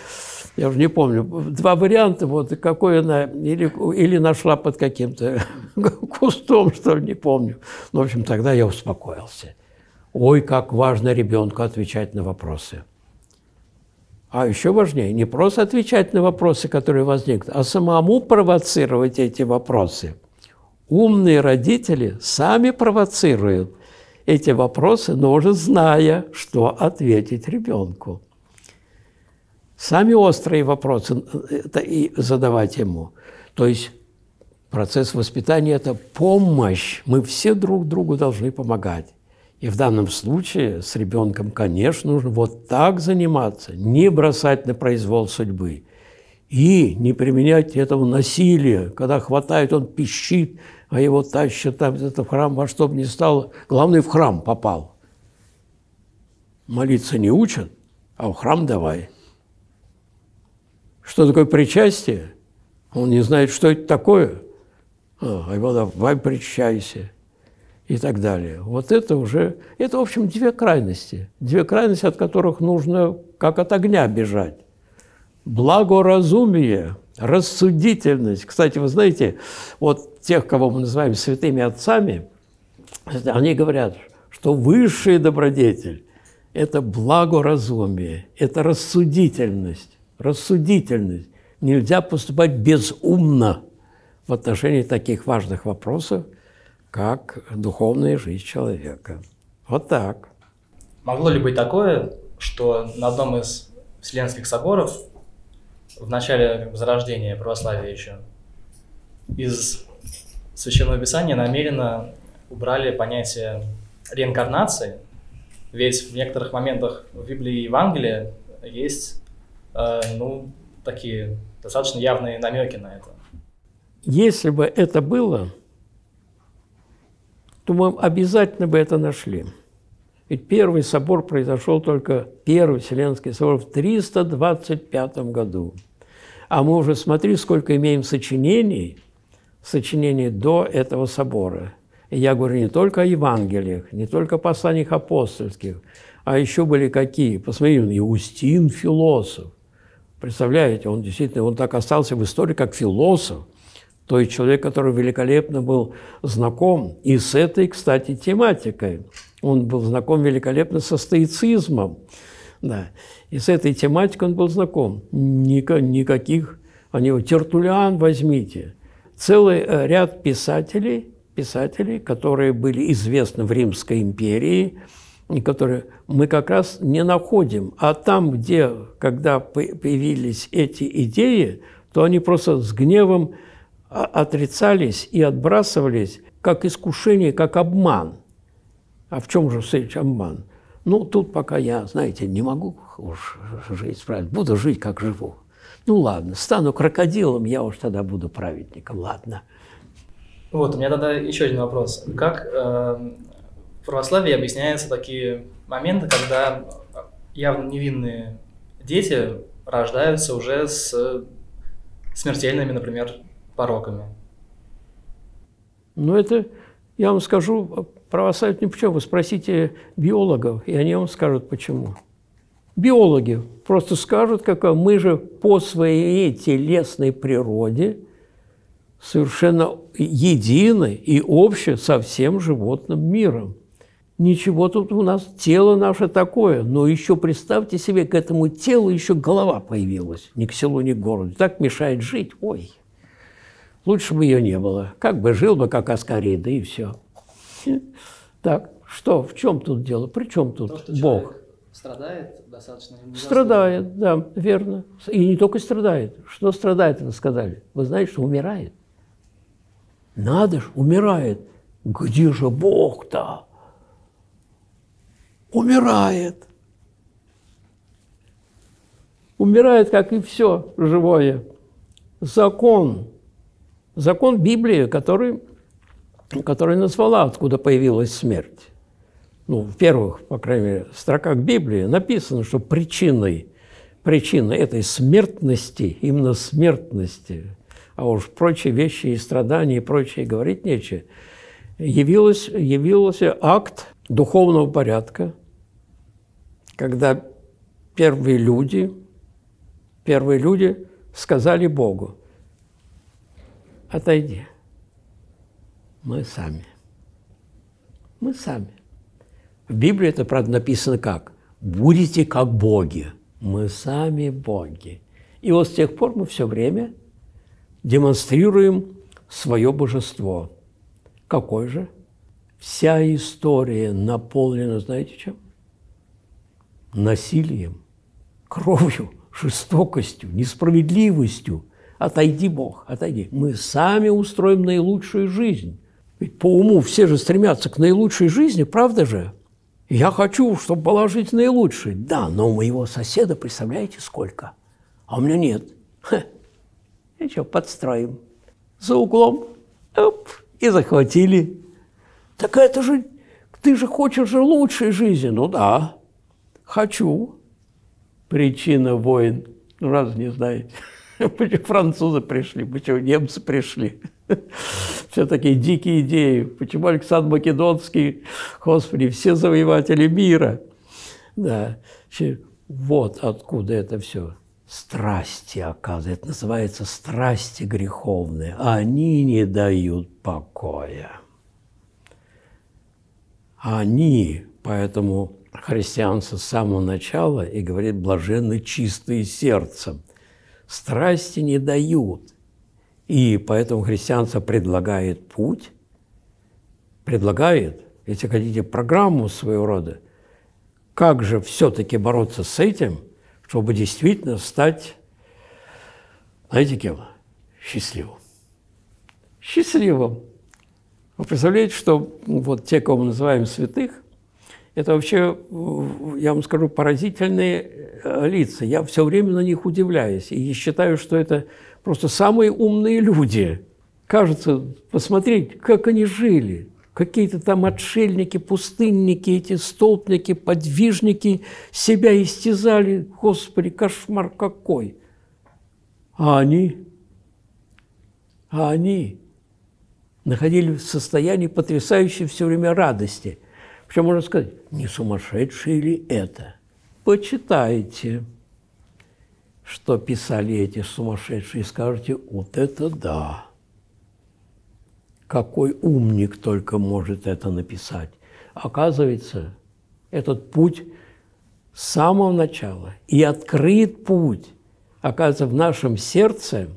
я уже не помню, два варианта, вот, какой она, или, или нашла под каким-то кустом, что ли, не помню. Ну, в общем, тогда я успокоился. Ой, как важно ребенку отвечать на вопросы. А еще важнее, не просто отвечать на вопросы, которые возникнут, а самому провоцировать эти вопросы. Умные родители сами провоцируют эти вопросы, но уже зная, что ответить ребенку сами острые вопросы э, и задавать ему. То есть процесс воспитания – это помощь. Мы все друг другу должны помогать. И в данном случае с ребенком, конечно, нужно вот так заниматься, не бросать на произвол судьбы и не применять этого насилия, когда хватает, он пищит, а его тащат там, это в храм, во что бы ни стало. Главное, в храм попал. Молиться не учат, а в храм давай – что такое причастие? Он не знает, что это такое. А, а Айвана, вам причащайся и так далее. Вот это уже, это, в общем, две крайности. Две крайности, от которых нужно как от огня бежать. Благоразумие, рассудительность. Кстати, вы знаете, вот тех, кого мы называем святыми отцами, они говорят, что высший добродетель – это благоразумие, это рассудительность рассудительность. Нельзя поступать безумно в отношении таких важных вопросов, как духовная жизнь человека. Вот так. Могло ли быть такое, что на одном из Вселенских соборов в начале как зарождения православия еще из Священного Писания намеренно убрали понятие реинкарнации, ведь в некоторых моментах в Библии и Евангелии есть Э, ну, такие достаточно явные намеки на это. Если бы это было, то мы обязательно бы это нашли. Ведь первый собор произошел только, первый Вселенский собор в 325 году. А мы уже, смотри, сколько имеем сочинений, сочинений до этого собора. И я говорю не только о Евангелиях, не только о посланиях апостольских, а еще были какие? Посмотри, Иустин – философ, Представляете, он действительно, он так остался в истории как философ, то есть человек, который великолепно был знаком и с этой, кстати, тематикой. Он был знаком великолепно со стоицизмом. Да. И с этой тематикой он был знаком. Ника, никаких... Они, а Тертулиан возьмите. Целый э, ряд писателей, писателей, которые были известны в Римской империи, которые мы как раз не находим. А там, где, когда появились эти идеи, то они просто с гневом а, отрицались и отбрасывались как искушение, как обман. А в чем же суть обман? Ну, тут пока я, знаете, не могу уж жить правильно. Буду жить, как живу. Ну, ладно, стану крокодилом, я уж тогда буду праведником, ладно. Вот, у меня тогда еще один вопрос. Как э, православии объясняются такие моменты, когда явно невинные дети рождаются уже с смертельными, например, пороками. Ну, это, я вам скажу, православие не почему. Вы спросите биологов, и они вам скажут, почему. Биологи просто скажут, как мы же по своей телесной природе совершенно едины и общи со всем животным миром. Ничего тут у нас, тело наше такое, но еще представьте себе, к этому телу еще голова появилась, ни к селу, ни к городу. Так мешает жить, ой, лучше бы ее не было. Как бы жил бы, как Аскарей, да и все. Так, что, в чем тут дело? При чем тут То, что Бог? Страдает достаточно. Страдает, да, верно. И не только страдает. Что страдает, вы сказали? Вы знаете, что умирает. Надо же, умирает. Где же Бог-то? умирает. Умирает, как и все живое. Закон. Закон Библии, который, который назвала, откуда появилась смерть. Ну, в первых, по крайней мере, строках Библии написано, что причиной, причиной этой смертности, именно смертности, а уж прочие вещи и страдания, и прочее говорить нечего, явилось, явился акт духовного порядка, когда первые люди, первые люди сказали Богу, отойди, мы сами. Мы сами. В Библии это, правда, написано как? Будете как боги. Мы сами боги. И вот с тех пор мы все время демонстрируем свое божество. Какой же? Вся история наполнена, знаете чем? насилием, кровью, жестокостью, несправедливостью. Отойди, Бог, отойди. Мы сами устроим наилучшую жизнь. Ведь по уму все же стремятся к наилучшей жизни, правда же? Я хочу, чтобы была жизнь наилучшей. Да, но у моего соседа, представляете, сколько? А у меня нет. Ха. И подстроим. За углом. Оп, и захватили. Так это же, ты же хочешь же лучшей жизни. Ну да. Хочу. Причина войн. Ну, раз не знаете. Почему французы пришли, почему немцы пришли? Все такие дикие идеи. Почему Александр Македонский, господи, все завоеватели мира? Да. Вот откуда это все. Страсти, оказывается, это называется страсти греховные. Они не дают покоя. Они, поэтому христианство с самого начала и говорит «блаженны чистые сердцем». Страсти не дают, и поэтому христианство предлагает путь, предлагает, если хотите, программу своего рода, как же все-таки бороться с этим, чтобы действительно стать, знаете кем, счастливым. Счастливым. Вы представляете, что ну, вот те, кого мы называем святых, это вообще, э, я вам скажу, поразительные э, лица. Я все время на них удивляюсь. И считаю, что это просто самые умные люди. Кажется, посмотреть, как они жили. Какие-то там отшельники, пустынники, эти столпники, подвижники себя истязали. Господи, кошмар какой! А они? А они находили в состоянии потрясающей все время радости – причем можно сказать, не сумасшедшие ли это? Почитайте, что писали эти сумасшедшие, и скажете, вот это да! Какой умник только может это написать! Оказывается, этот путь с самого начала и открыт путь, оказывается, в нашем сердце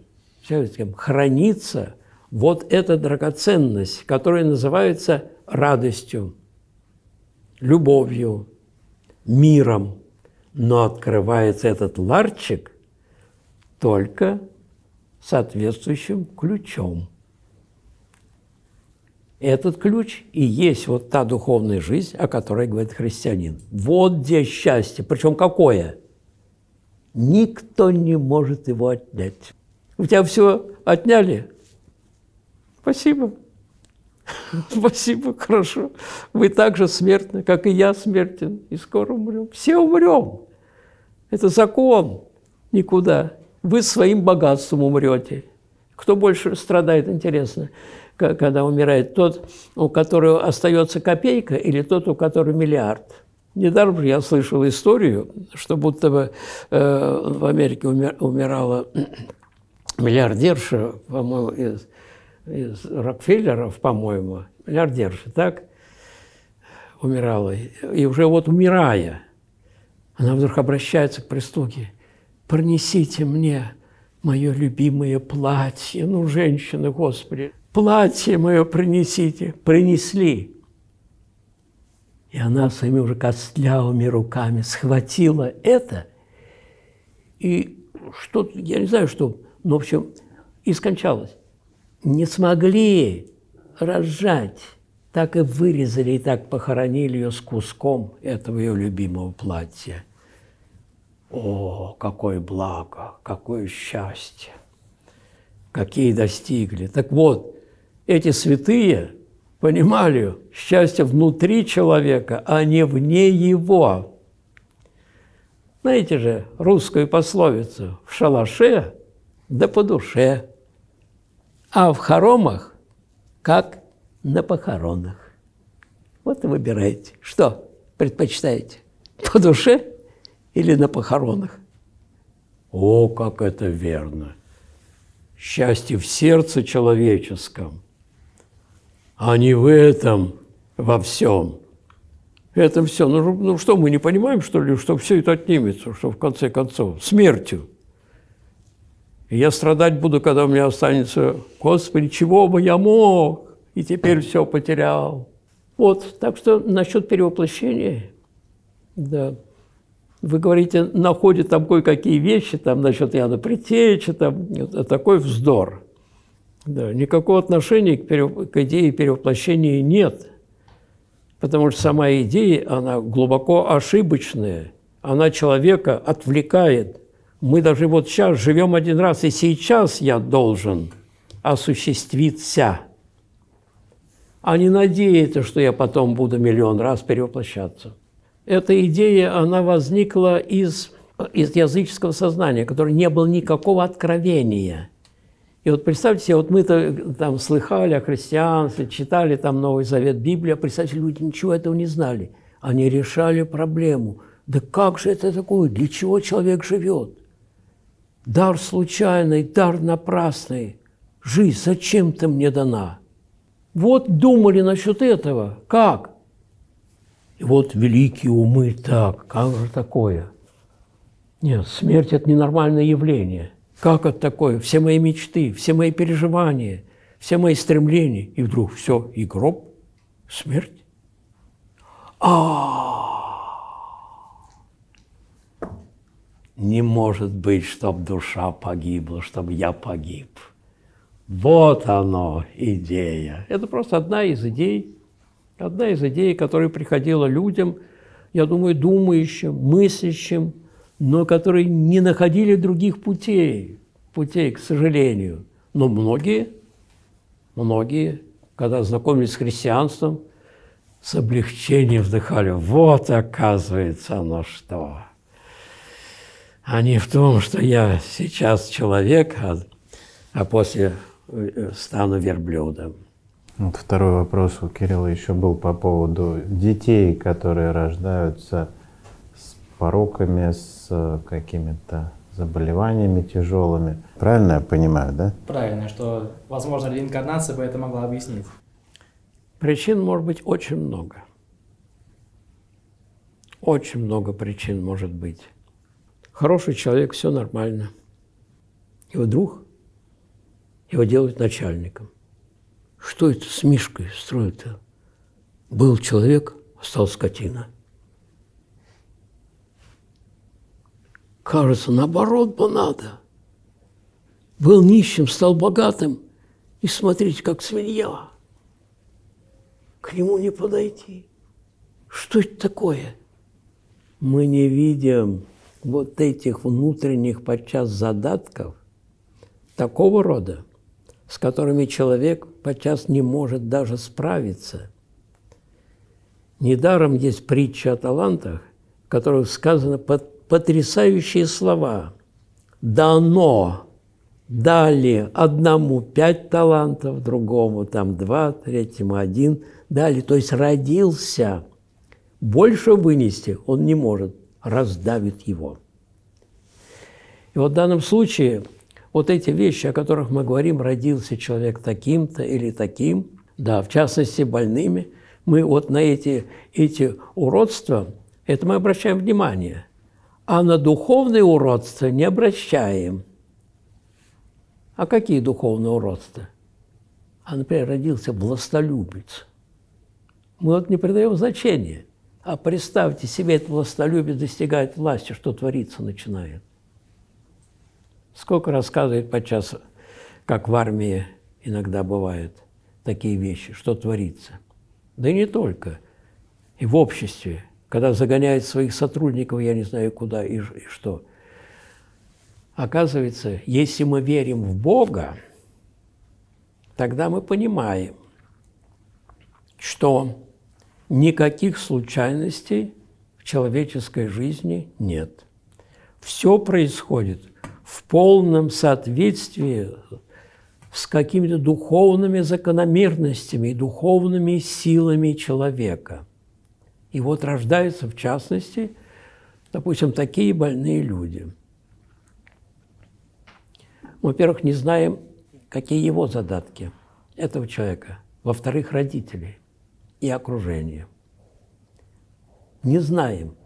хранится вот эта драгоценность, которая называется радостью любовью, миром. Но открывается этот ларчик только соответствующим ключом. Этот ключ и есть вот та духовная жизнь, о которой говорит христианин. Вот где счастье, причем какое? Никто не может его отнять. У тебя все отняли? Спасибо. Спасибо, хорошо. Вы также смертны, как и я смертен, и скоро умрем. Все умрем. Это закон. Никуда. Вы своим богатством умрете. Кто больше страдает, интересно, когда умирает? Тот, у которого остается копейка, или тот, у которого миллиард? Недаром же я слышал историю, что будто бы э, в Америке умер, умирала миллиардерша, по-моему, из из Рокфеллеров, по-моему, миллиардерша, так? Умирала. И уже вот умирая, она вдруг обращается к прислуге. «Пронесите мне мое любимое платье». Ну, женщина, Господи, платье мое принесите. Принесли. И она своими уже костлявыми руками схватила это и что-то, я не знаю что, но в общем, и скончалась не смогли разжать, так и вырезали, и так похоронили ее с куском этого ее любимого платья. О, какое благо, какое счастье, какие достигли. Так вот, эти святые понимали счастье внутри человека, а не вне его. Знаете же русскую пословицу «в шалаше, да по душе» а в хоромах, как на похоронах. Вот и выбираете, что предпочитаете, по душе или на похоронах. О, как это верно! Счастье в сердце человеческом, а не в этом во всем. Это все. Ну, ну что, мы не понимаем, что ли, что все это отнимется, что в конце концов смертью – я страдать буду, когда у меня останется, Господи, чего бы я мог, и теперь все потерял. Вот, так что насчет перевоплощения, да. Вы говорите, находит там кое-какие вещи, там насчет Яна Притечи, там а такой вздор. Да, никакого отношения к, перев... к идее перевоплощения нет, потому что сама идея, она глубоко ошибочная, она человека отвлекает мы даже вот сейчас живем один раз, и сейчас я должен осуществиться, а не надеяться, что я потом буду миллион раз перевоплощаться. Эта идея, она возникла из, из языческого сознания, которое не было никакого откровения. И вот представьте себе, вот мы-то э, там слыхали о христианстве, читали там Новый Завет, Библия, а представьте, люди ничего этого не знали. Они решали проблему. Да как же это такое? Для чего человек живет? Дар случайный, дар напрасный. Жизнь зачем ты мне дана? Вот думали насчет этого. Как? И вот великие умы так. Как же такое? Нет, смерть – это ненормальное явление. Как это такое? Все мои мечты, все мои переживания, все мои стремления. И вдруг все, и гроб, смерть. А-а-а! Не может быть, чтобы душа погибла, чтобы я погиб. Вот оно, идея. Это просто одна из идей, одна из идей, которая приходила людям, я думаю, думающим, мыслящим, но которые не находили других путей, путей, к сожалению. Но многие, многие, когда знакомились с христианством, с облегчением вздыхали. Вот, оказывается, оно что а не в том, что я сейчас человек, а, а после э, стану верблюдом. Вот второй вопрос у Кирилла еще был по поводу детей, которые рождаются с пороками, с э, какими-то заболеваниями тяжелыми. Правильно я понимаю, да? Правильно, что, возможно, реинкарнация бы это могла объяснить. Причин может быть очень много. Очень много причин может быть хороший человек, все нормально. Его друг его делают начальником. Что это с Мишкой строит Был человек, стал скотина. Кажется, наоборот бы надо. Был нищим, стал богатым. И смотрите, как свинья. К нему не подойти. Что это такое? Мы не видим, вот этих внутренних подчас задатков такого рода, с которыми человек подчас не может даже справиться. Недаром есть притча о талантах, в которых сказаны потрясающие слова. «Дано» дали одному пять талантов, другому там два, третьему один, дали. То есть родился. Больше вынести он не может раздавит его. И вот в данном случае вот эти вещи, о которых мы говорим, родился человек таким-то или таким, да, в частности, больными, мы вот на эти, эти уродства, это мы обращаем внимание, а на духовные уродства не обращаем. А какие духовные уродства? А, например, родился властолюбец. Мы вот не придаем значения. А представьте себе, это властолюбие достигает власти, что творится начинает. Сколько рассказывает подчас, как в армии иногда бывают такие вещи, что творится. Да и не только. И в обществе, когда загоняют своих сотрудников, я не знаю куда и, и что. Оказывается, если мы верим в Бога, тогда мы понимаем, что Никаких случайностей в человеческой жизни нет. Все происходит в полном соответствии с какими-то духовными закономерностями и духовными силами человека. И вот рождаются, в частности, допустим, такие больные люди. Мы, Во-первых, не знаем, какие его задатки этого человека. Во-вторых, родителей и окружение. Не знаем.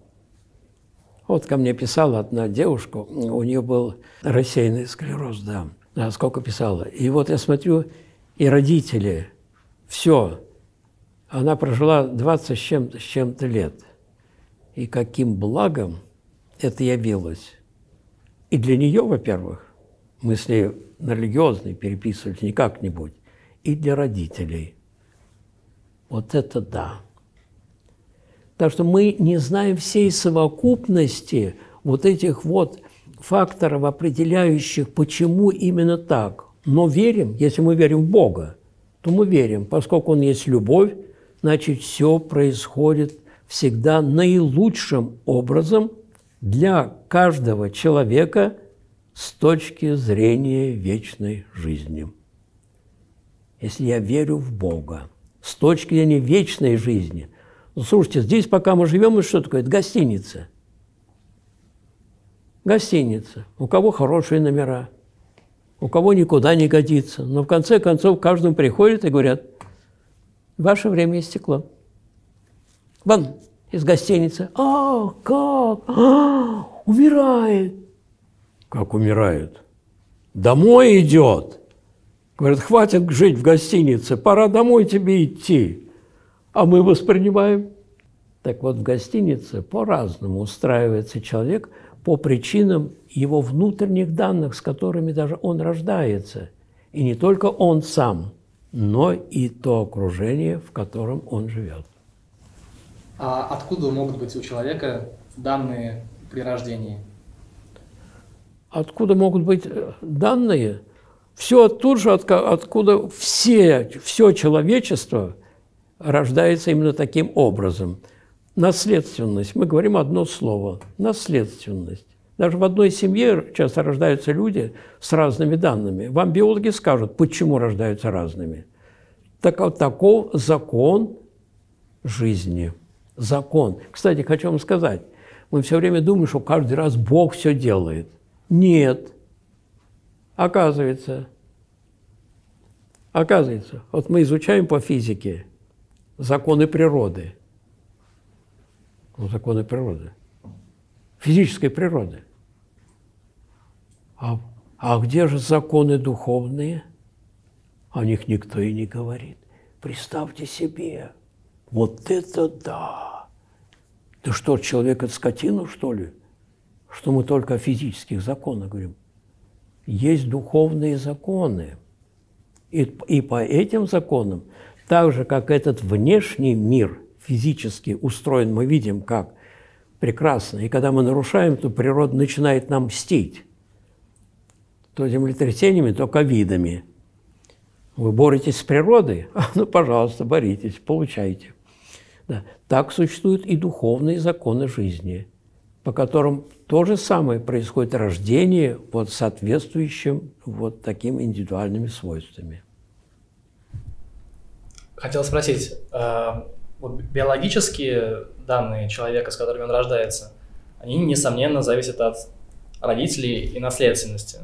Вот ко мне писала одна девушка, у нее был рассеянный склероз, да, да сколько писала. И вот я смотрю, и родители, все. Она прожила 20 с чем-то, чем лет. И каким благом это явилось. И для нее, во-первых, мысли на религиозный переписывались не как-нибудь, и для родителей – вот это да. Так что мы не знаем всей совокупности вот этих вот факторов, определяющих, почему именно так. Но верим, если мы верим в Бога, то мы верим, поскольку Он есть любовь, значит, все происходит всегда наилучшим образом для каждого человека с точки зрения вечной жизни. Если я верю в Бога с точки зрения вечной жизни. Ну, слушайте, здесь пока мы живем, и что такое? Это гостиница. Гостиница. У кого хорошие номера, у кого никуда не годится. Но в конце концов каждому приходят и говорят, ваше время истекло. Вон из гостиницы. А, как? А, умирает. Как умирает? Домой идет. Говорят, хватит жить в гостинице, пора домой тебе идти. А мы воспринимаем. Так вот, в гостинице по-разному устраивается человек по причинам его внутренних данных, с которыми даже он рождается. И не только он сам, но и то окружение, в котором он живет. А откуда могут быть у человека данные при рождении? Откуда могут быть э, данные – все тут же, от, откуда все, все человечество рождается именно таким образом. Наследственность. Мы говорим одно слово. Наследственность. Даже в одной семье часто рождаются люди с разными данными. Вам биологи скажут, почему рождаются разными. Так, таков закон жизни. Закон. Кстати, хочу вам сказать, мы все время думаем, что каждый раз Бог все делает. Нет. Оказывается, оказывается, вот мы изучаем по физике законы природы. Ну, законы природы. Физической природы. А, а где же законы духовные? О них никто и не говорит. Представьте себе, вот это да! ты что, человек это скотина, что ли? Что мы только о физических законах говорим есть духовные законы. И, и по этим законам, так же, как этот внешний мир физически устроен, мы видим, как прекрасно. И когда мы нарушаем, то природа начинает нам мстить. То землетрясениями, то ковидами. Вы боретесь с природой? А, ну, пожалуйста, боритесь, получайте. Да. Так существуют и духовные законы жизни, по которым то же самое происходит рождение вот соответствующим вот таким индивидуальными свойствами. Хотел спросить, а, вот биологические данные человека, с которыми он рождается, они, несомненно, зависят от родителей и наследственности.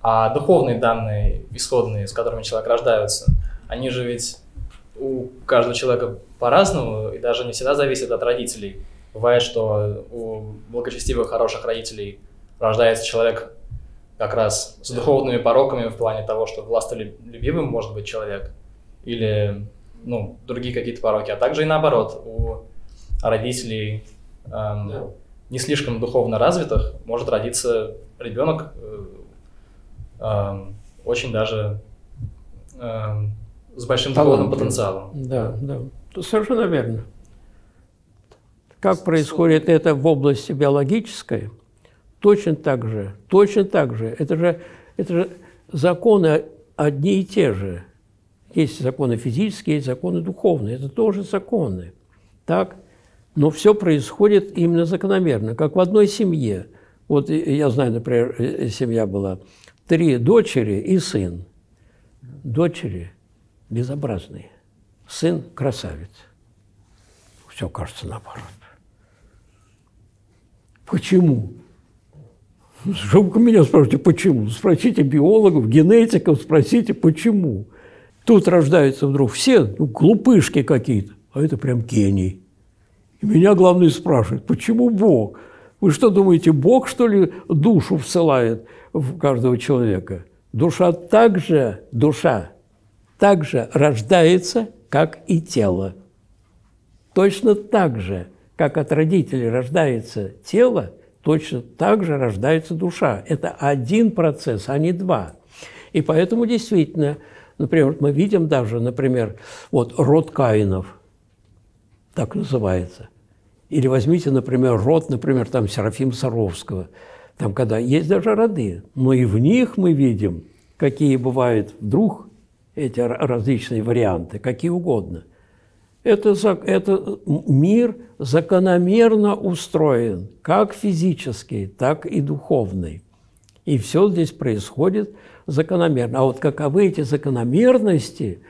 А духовные данные, исходные, с которыми человек рождается, они же ведь у каждого человека по-разному и даже не всегда зависят от родителей. Бывает, что у благочестивых, хороших родителей рождается человек как раз с духовными пороками в плане того, что властолюбивым может быть человек, или ну, другие какие-то пороки, а также и наоборот, у родителей эм, да. не слишком духовно развитых может родиться ребенок э, э, очень даже э, с большим духовным потенциалом. Да, да, совершенно верно. Как происходит это в области биологической, точно так же, точно так же. Это же, это же законы одни и те же. Есть законы физические, есть законы духовные. Это тоже законы. Так? Но все происходит именно закономерно, как в одной семье. Вот я знаю, например, э, э, семья была. Три дочери и сын. Дочери безобразные. Сын красавец. Все кажется наоборот. Почему? Что вы меня спрашиваете, почему? Спросите биологов, генетиков, спросите, почему. Тут рождаются вдруг все ну, глупышки какие-то, а это прям гений. И меня главный спрашивает, почему Бог? Вы что думаете, Бог, что ли, душу всылает в каждого человека? Душа также, душа также рождается, как и тело. Точно так же – как от родителей рождается тело, точно так же рождается душа. Это один процесс, а не два. И поэтому действительно, например, мы видим даже, например, вот род Каинов, так называется. Или возьмите, например, род, например, там Серафим Саровского, там когда есть даже роды, но и в них мы видим, какие бывают вдруг эти различные варианты, какие угодно – это, это мир закономерно устроен, как физический, так и духовный. И все здесь происходит закономерно. А вот каковы эти закономерности,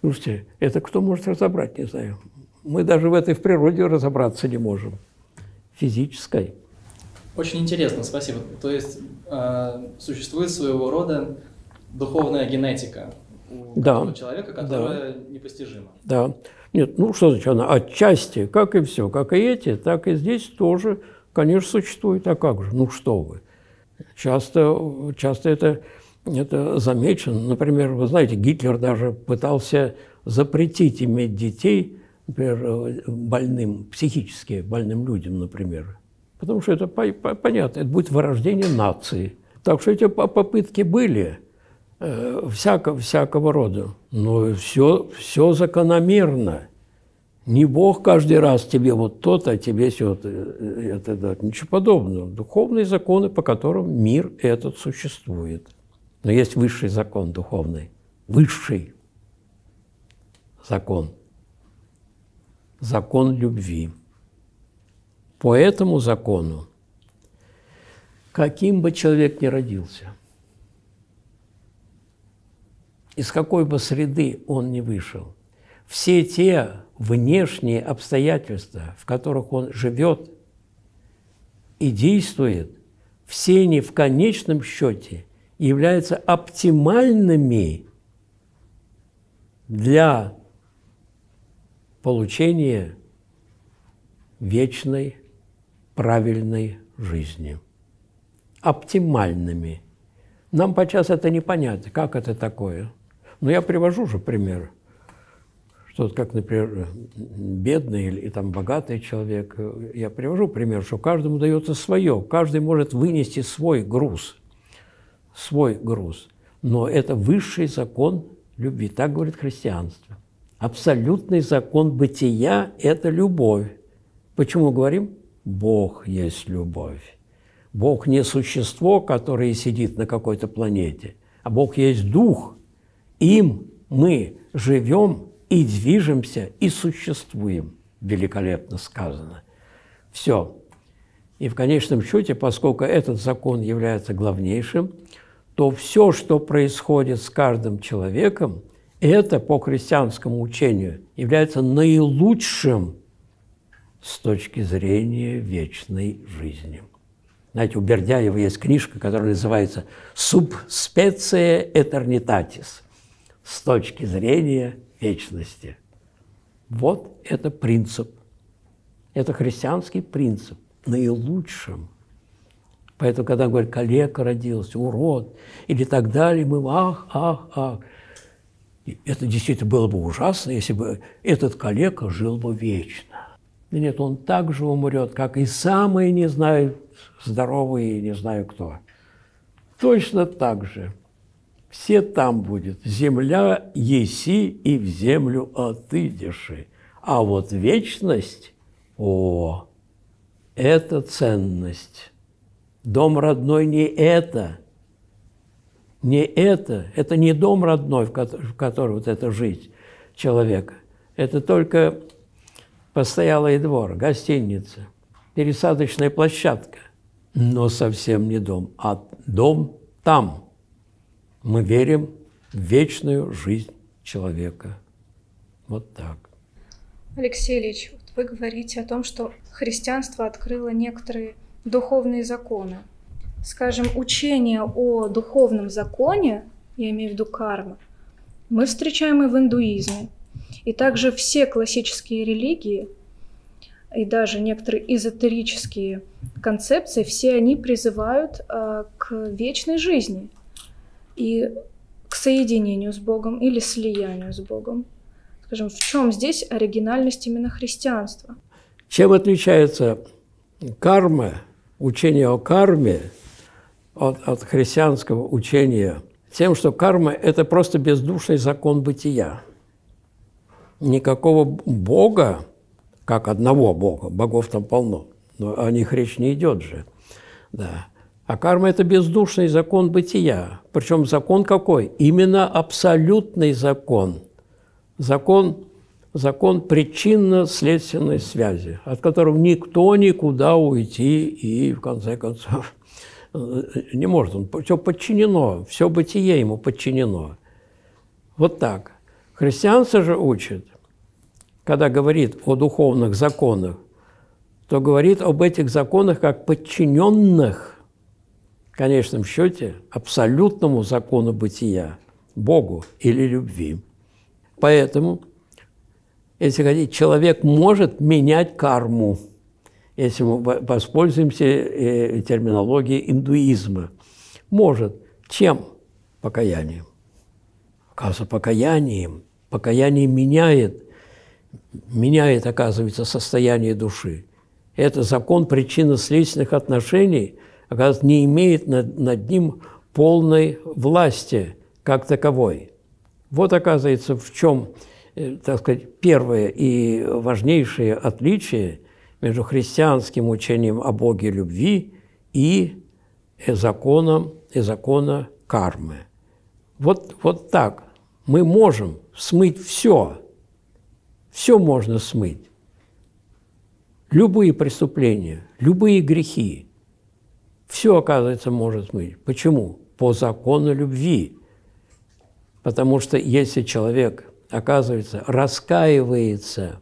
слушайте, это кто может разобрать, не знаю. Мы даже в этой в природе разобраться не можем, физической. Очень интересно, спасибо. То есть э, существует своего рода духовная генетика у да. человека, которая да. непостижима. Да. Нет, ну что значит она? Отчасти, как и все, как и эти, так и здесь тоже, конечно, существует. А как же? Ну что вы. Часто, часто это, это замечено. Например, вы знаете, Гитлер даже пытался запретить иметь детей, например, больным, психически больным людям, например. Потому что это понятно, это будет вырождение нации. Так что эти попытки были – Э, всякого, всякого рода. Но все, все закономерно. Не Бог каждый раз тебе вот то-то, а тебе все это, э, это да. Ничего подобного. Духовные законы, по которым мир этот существует. Но есть высший закон духовный. Высший закон. Закон любви. По этому закону, каким бы человек ни родился, из какой бы среды он ни вышел, все те внешние обстоятельства, в которых он живет и действует, все они в конечном счете являются оптимальными для получения вечной правильной жизни. Оптимальными. Нам подчас это непонятно, как это такое – но ну, я привожу же пример, что как, например, бедный или там богатый человек, я привожу пример, что каждому дается свое, каждый может вынести свой груз, свой груз. Но это высший закон любви, так говорит христианство. Абсолютный закон бытия – это любовь. Почему говорим? Бог есть любовь. Бог не существо, которое сидит на какой-то планете, а Бог есть дух – им мы живем и движемся, и существуем, великолепно сказано. Все. И в конечном счете, поскольку этот закон является главнейшим, то все, что происходит с каждым человеком, это по христианскому учению является наилучшим с точки зрения вечной жизни. Знаете, у Бердяева есть книжка, которая называется «Субспеция этернитатис», с точки зрения вечности. Вот это принцип. Это христианский принцип, наилучшим. Поэтому, когда говорят, коллега родился, урод, или так далее, мы ах, ах, ах. Это действительно было бы ужасно, если бы этот коллега жил бы вечно. Да нет, он так же умрет, как и самые, не знаю, здоровые, не знаю кто. Точно так же все там будет. Земля еси, и в землю отыдеши. А вот вечность, о, это ценность. Дом родной не это, не это, это не дом родной, в котором, в котором вот это жить человека. Это только постоялый двор, гостиница, пересадочная площадка, но совсем не дом, а дом там – мы верим в вечную жизнь человека. Вот так. Алексей Ильич, вот вы говорите о том, что христианство открыло некоторые духовные законы. Скажем, учение о духовном законе, я имею в виду кармы, мы встречаем и в индуизме. И также все классические религии и даже некоторые эзотерические концепции, все они призывают э, к вечной жизни – и к соединению с Богом или слиянию с Богом. Скажем, в чем здесь оригинальность именно христианства? Чем отличается карма, учение о карме от, от христианского учения? Тем, что карма – это просто бездушный закон бытия. Никакого Бога, как одного Бога, богов там полно, но о них речь не идет же. Да. А карма – это бездушный закон бытия. Причем закон какой? Именно абсолютный закон. Закон, закон причинно-следственной связи, от которого никто никуда уйти и, в конце концов, э, не может. Он, все подчинено, все бытие ему подчинено. Вот так. Христианство же учит, когда говорит о духовных законах, то говорит об этих законах как подчиненных конечном счете абсолютному закону бытия, Богу или любви. Поэтому, если хотите, человек может менять карму, если мы воспользуемся э, терминологией индуизма. Может. Чем? Покаянием. Оказывается, покаянием. Покаяние меняет, меняет, оказывается, состояние души. Это закон причинно-следственных отношений – оказывается, не имеет над, над ним полной власти как таковой. Вот, оказывается, в чем, э, так сказать, первое и важнейшее отличие между христианским учением о Боге любви и э, законом, и закона кармы. Вот, вот так. Мы можем смыть все. Все можно смыть. Любые преступления, любые грехи – все, оказывается, может быть. Почему? По закону любви. Потому что если человек, оказывается, раскаивается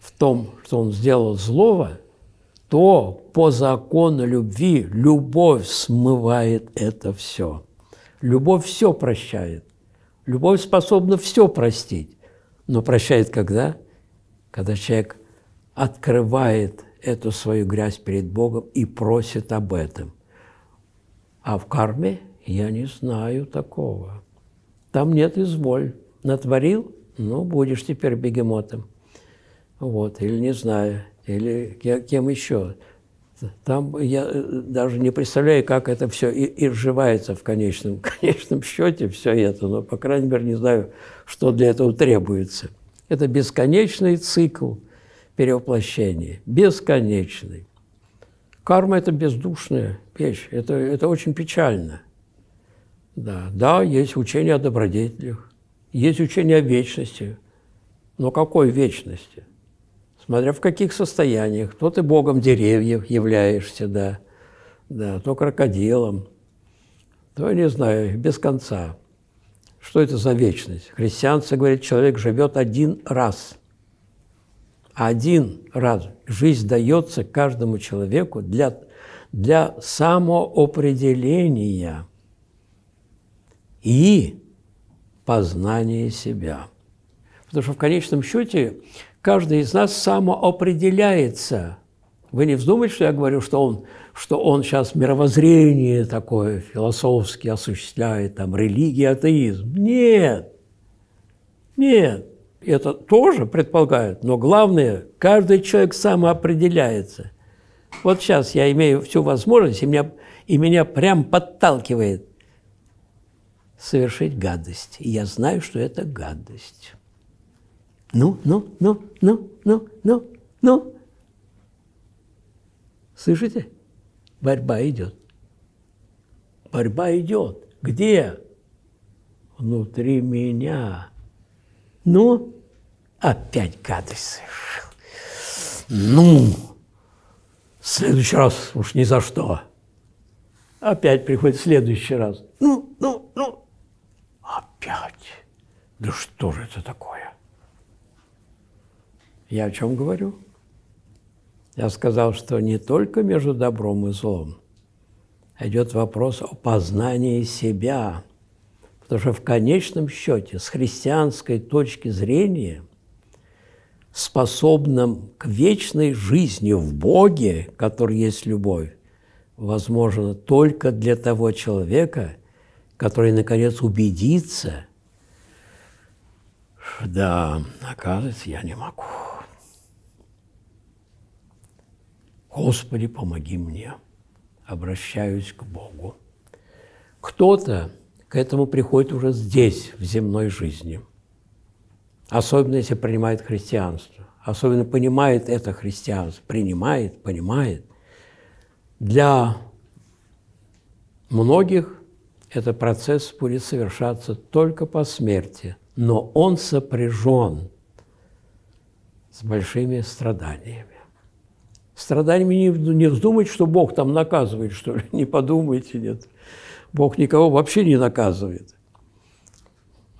в том, что он сделал злого, то по закону любви любовь смывает это все. Любовь все прощает. Любовь способна все простить. Но прощает когда? Когда человек открывает эту свою грязь перед Богом и просит об этом. А в карме я не знаю такого. Там нет изволь. Натворил? Ну, будешь теперь бегемотом. Вот, или не знаю, или кем еще. Там я э, даже не представляю, как это все и, и сживается в конечном, конечном счете, все это, но, по крайней мере, не знаю, что для этого требуется. Это бесконечный цикл перевоплощении, бесконечный. Карма – это бездушная вещь, это, это очень печально. Да. да, есть учение о добродетелях, есть учение о вечности, но какой вечности? Смотря в каких состояниях, то ты богом деревьев являешься, да, да, то крокодилом, то, я не знаю, без конца. Что это за вечность? Христианцы говорят, человек живет один раз – один раз жизнь дается каждому человеку для, для самоопределения и познания себя. Потому что в конечном счете каждый из нас самоопределяется. Вы не вздумайте, что я говорю, что он, что он сейчас мировоззрение такое философски осуществляет, там, религия, атеизм. Нет, нет это тоже предполагают, но главное, каждый человек самоопределяется. Вот сейчас я имею всю возможность, и меня, и меня прям подталкивает совершить гадость. И я знаю, что это гадость. Ну, ну, ну, ну, ну, ну, ну. Слышите? Борьба идет. Борьба идет. Где? Внутри меня но ну, опять гадость совершил. Ну, в следующий раз уж ни за что. Опять приходит в следующий раз. Ну, ну, ну, опять. Да что же это такое? Я о чем говорю? Я сказал, что не только между добром и злом а идет вопрос о познании себя – Потому что в конечном счете, с христианской точки зрения, способным к вечной жизни в Боге, который есть любовь, возможно только для того человека, который, наконец, убедится, да, оказывается, я не могу. Господи, помоги мне. Обращаюсь к Богу. Кто-то к этому приходит уже здесь, в земной жизни. Особенно, если принимает христианство. Особенно понимает это христианство. Принимает, понимает. Для многих этот процесс будет совершаться только по смерти, но он сопряжен с большими страданиями. Страданиями не, не вздумать, что Бог там наказывает, что ли, не подумайте, нет. Бог никого вообще не наказывает.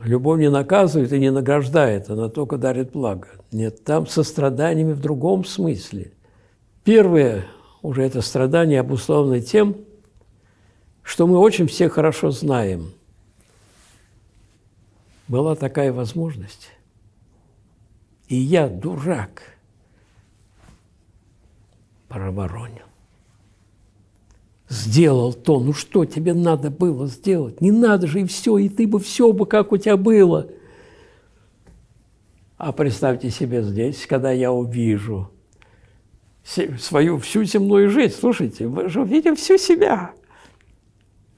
Любовь не наказывает и не награждает, она только дарит благо. Нет, там со страданиями в другом смысле. Первое уже это страдание обусловлено тем, что мы очень все хорошо знаем. Была такая возможность. И я, дурак, проворонил сделал то, ну что тебе надо было сделать? Не надо же, и все, и ты бы все бы, как у тебя было. А представьте себе здесь, когда я увижу свою всю земную жизнь, слушайте, мы же увидим всю себя.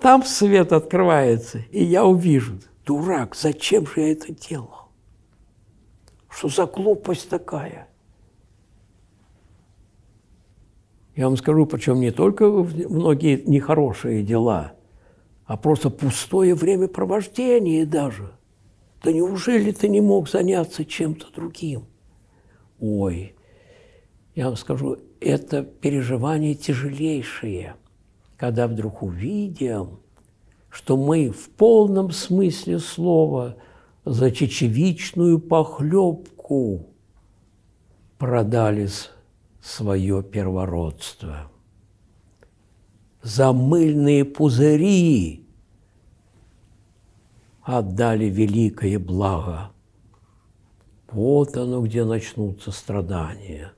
Там свет открывается, и я увижу, дурак, зачем же я это делал? Что за глупость такая? Я вам скажу, причем не только многие нехорошие дела, а просто пустое времяпровождение даже. Да неужели ты не мог заняться чем-то другим? Ой, я вам скажу, это переживания тяжелейшие, когда вдруг увидим, что мы в полном смысле слова за чечевичную похлебку продались свое первородство. За мыльные пузыри отдали великое благо. Вот оно, где начнутся страдания.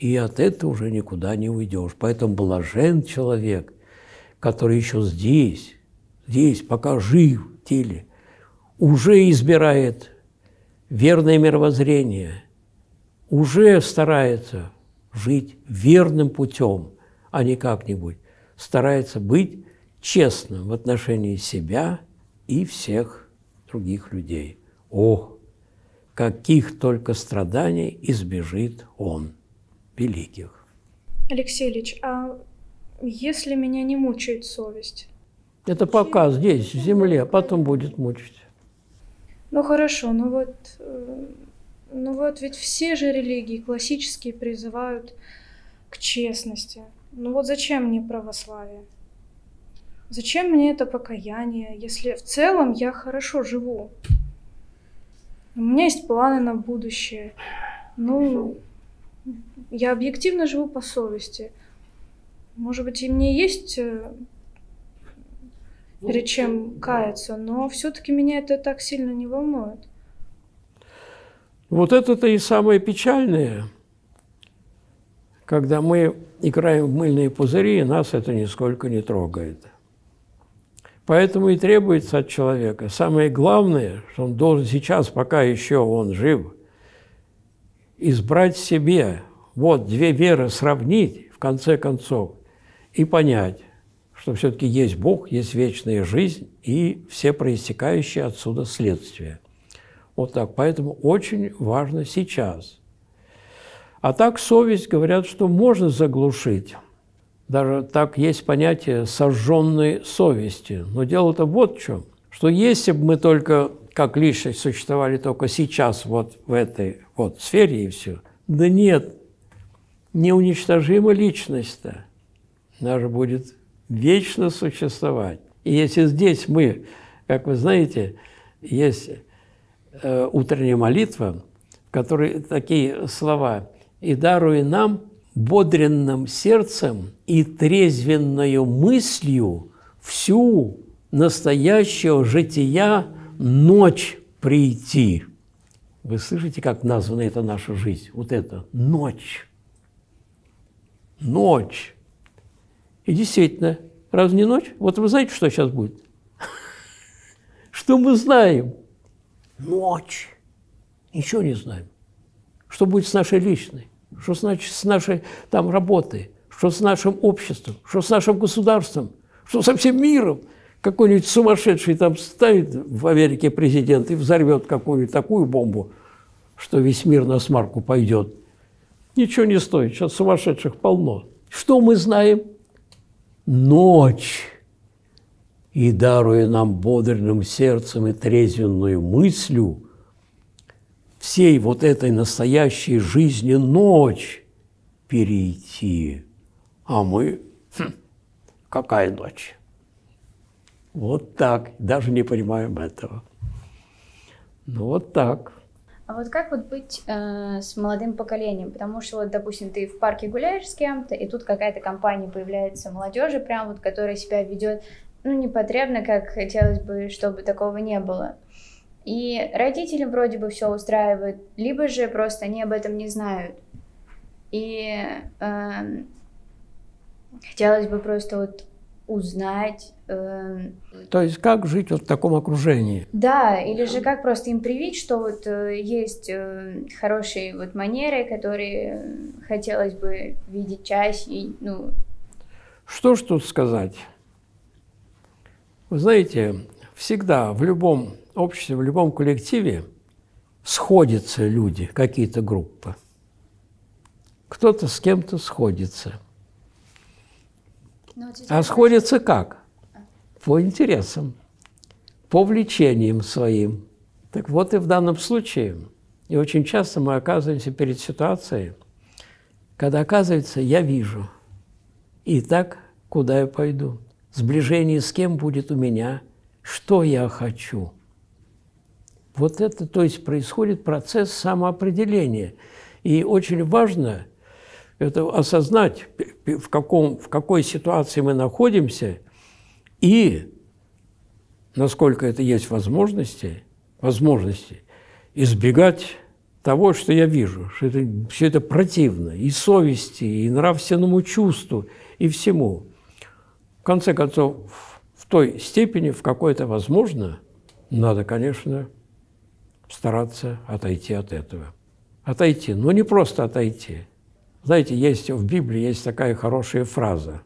И от этого уже никуда не уйдешь. Поэтому блажен человек, который еще здесь, здесь, пока жив в теле, уже избирает верное мировоззрение, уже старается – жить верным путем, а не как-нибудь. Старается быть честным в отношении себя и всех других людей. О, каких только страданий избежит он, великих. Алексей Ильич, а если меня не мучает совесть? Это пока здесь, в земле, а потом будет мучить. Ну хорошо, ну вот э, ну вот ведь все же религии классические призывают к честности. Ну вот зачем мне православие? Зачем мне это покаяние, если в целом я хорошо живу? У меня есть планы на будущее. Ну, я объективно живу по совести. Может быть, и мне есть э, ну, перед чем каяться, но все-таки меня это так сильно не волнует. Вот это-то и самое печальное, когда мы играем в мыльные пузыри, и нас это нисколько не трогает. Поэтому и требуется от человека. Самое главное, что он должен сейчас, пока еще он жив, избрать себе, вот две веры сравнить, в конце концов, и понять, что все-таки есть Бог, есть вечная жизнь и все проистекающие отсюда следствия – вот так. Поэтому очень важно сейчас. А так совесть, говорят, что можно заглушить. Даже так есть понятие сожженной совести. Но дело-то вот в чем. Что если бы мы только как личность существовали только сейчас вот в этой вот сфере и все. Да нет, неуничтожима личность-то. Она же будет вечно существовать. И если здесь мы, как вы знаете, есть э, утренняя молитва, в которой такие слова «И даруй нам бодренным сердцем и трезвенною мыслью всю настоящего жития ночь прийти». Вы слышите, как названа эта наша жизнь? Вот это – ночь. Ночь. И действительно, разве не ночь? Вот вы знаете, что сейчас будет? Что мы знаем – ночь. Ничего не знаем. Что будет с нашей личной? Что значит с нашей там работой? Что с нашим обществом? Что с нашим государством? Что со всем миром? Какой-нибудь сумасшедший там ставит в Америке президент и взорвет какую-нибудь такую бомбу, что весь мир на смарку пойдет. Ничего не стоит, сейчас сумасшедших полно. Что мы знаем? Ночь и даруя нам бодрым сердцем и трезвенную мыслью всей вот этой настоящей жизни ночь перейти. А мы... Хм, какая ночь? Вот так. Даже не понимаем этого. Ну вот так. А вот как вот быть э, с молодым поколением? Потому что вот, допустим, ты в парке гуляешь с кем-то, и тут какая-то компания появляется молодежи, прям вот, которая себя ведет ну, непотребно, как хотелось бы, чтобы такого не было. И родители вроде бы все устраивают, либо же просто они об этом не знают. И э, хотелось бы просто вот узнать. Э, То есть как жить вот в таком окружении? Да, или же как просто им привить, что вот э, есть э, хорошие вот манеры, которые э, хотелось бы видеть чаще, ну. Что ж тут сказать? Вы знаете, всегда в любом обществе, в любом коллективе сходятся люди, какие-то группы. Кто-то с кем-то сходится. Ну, а сходится как? А. По интересам, по влечениям своим. Так вот и в данном случае. И очень часто мы оказываемся перед ситуацией, когда оказывается, я вижу. И так, куда я пойду? сближение с кем будет у меня, что я хочу. Вот это, то есть, происходит процесс самоопределения. И очень важно это осознать, в, каком, в какой ситуации мы находимся, и насколько это есть возможности, возможности избегать того, что я вижу, что это, все это противно и совести, и нравственному чувству, и всему конце концов, в той степени, в какой это возможно, надо, конечно, стараться отойти от этого. Отойти, но ну, не просто отойти. Знаете, есть в Библии есть такая хорошая фраза.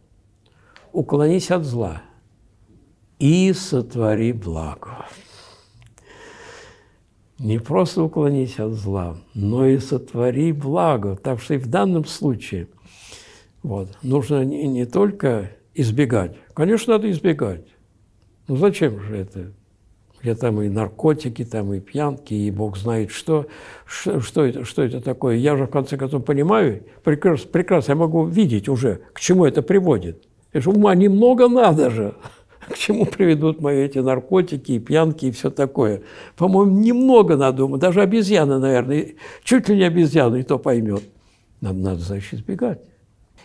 «Уклонись от зла и сотвори благо». Не просто уклонись от зла, но и сотвори благо. Так что и в данном случае вот, нужно не, не только избегать? Конечно, надо избегать. Ну зачем же это? Я там и наркотики, там и пьянки, и бог знает что. Что, что, это, что это такое? Я же, в конце концов, понимаю, прекрасно, прекрасно, я могу видеть уже, к чему это приводит. Я же ума немного надо же, к чему приведут мои эти наркотики и пьянки и все такое. По-моему, немного надо ума, даже обезьяна, наверное, чуть ли не обезьяна, и то поймет. Нам надо, значит, избегать.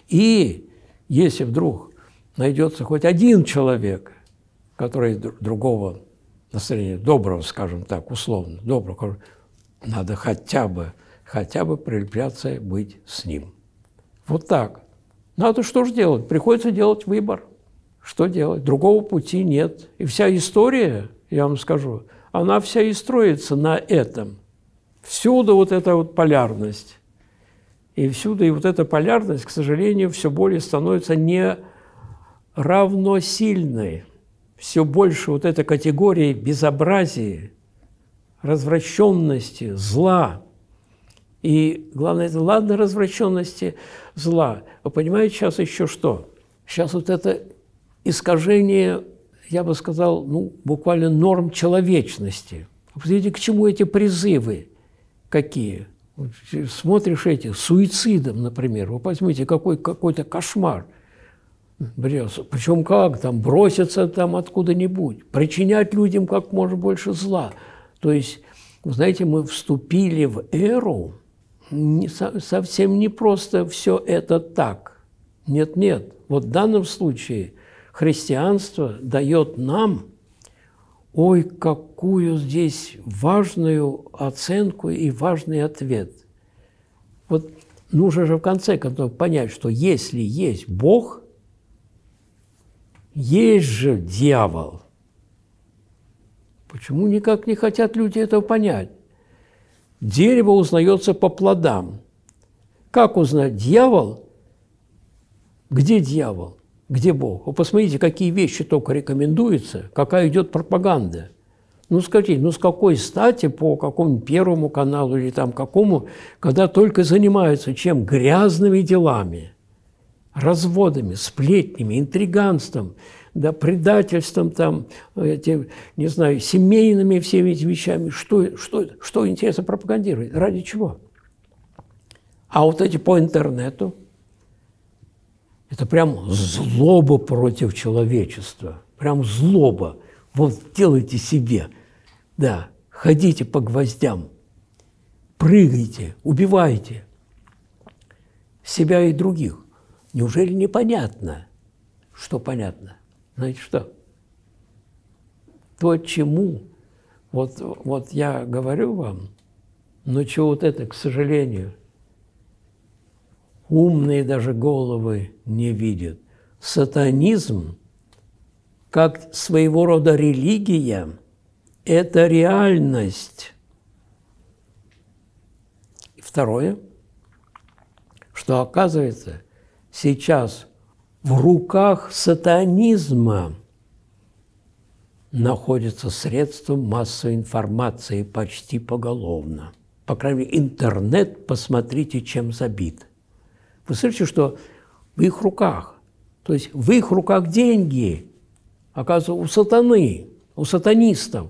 И если вдруг найдется хоть один человек, который другого настроения, доброго, скажем так, условно, доброго, надо хотя бы, хотя бы прилепляться быть с ним. Вот так. Надо ну, что же делать? Приходится делать выбор. Что делать? Другого пути нет. И вся история, я вам скажу, она вся и строится на этом. Всюду вот эта вот полярность. И всюду и вот эта полярность, к сожалению, все более становится не равносильны. Все больше вот эта категория безобразия, развращенности, зла. И главное, это ладно развращенности, зла. Вы понимаете сейчас еще что? Сейчас вот это искажение, я бы сказал, ну, буквально норм человечности. Посмотрите, к чему эти призывы какие? Э, смотришь эти, суицидом, например, вы возьмите, какой, какой-то кошмар – Брез. Причем как? Там броситься там откуда-нибудь, причинять людям как можно больше зла. То есть, знаете, мы вступили в эру, не, совсем не просто все это так. Нет, нет. Вот в данном случае христианство дает нам, ой, какую здесь важную оценку и важный ответ. Вот нужно же в конце концов понять, что если есть Бог – есть же дьявол. Почему никак не хотят люди этого понять? Дерево узнается по плодам. Как узнать дьявол? Где дьявол? Где Бог? Вы посмотрите, какие вещи только рекомендуются, какая идет пропаганда. Ну скажите, ну с какой стати по какому первому каналу или там какому, когда только занимаются чем? Грязными делами – разводами, сплетнями, интриганством, да, предательством, там, эти, не знаю, семейными всеми этими вещами. Что, что, что интересно пропагандировать? Ради чего? А вот эти по интернету – это прям злоба против человечества. Прям злоба. Вот делайте себе. Да, ходите по гвоздям, прыгайте, убивайте себя и других. Неужели непонятно? Что понятно? Знаете что? То, чему вот, вот я говорю вам, но чего вот это, к сожалению, умные даже головы не видят. Сатанизм, как своего рода религия, это реальность. Второе, что оказывается – сейчас в руках сатанизма находится средство массовой информации почти поголовно. По крайней мере, интернет, посмотрите, чем забит. Вы слышите, что в их руках. То есть в их руках деньги, оказывается, у сатаны, у сатанистов.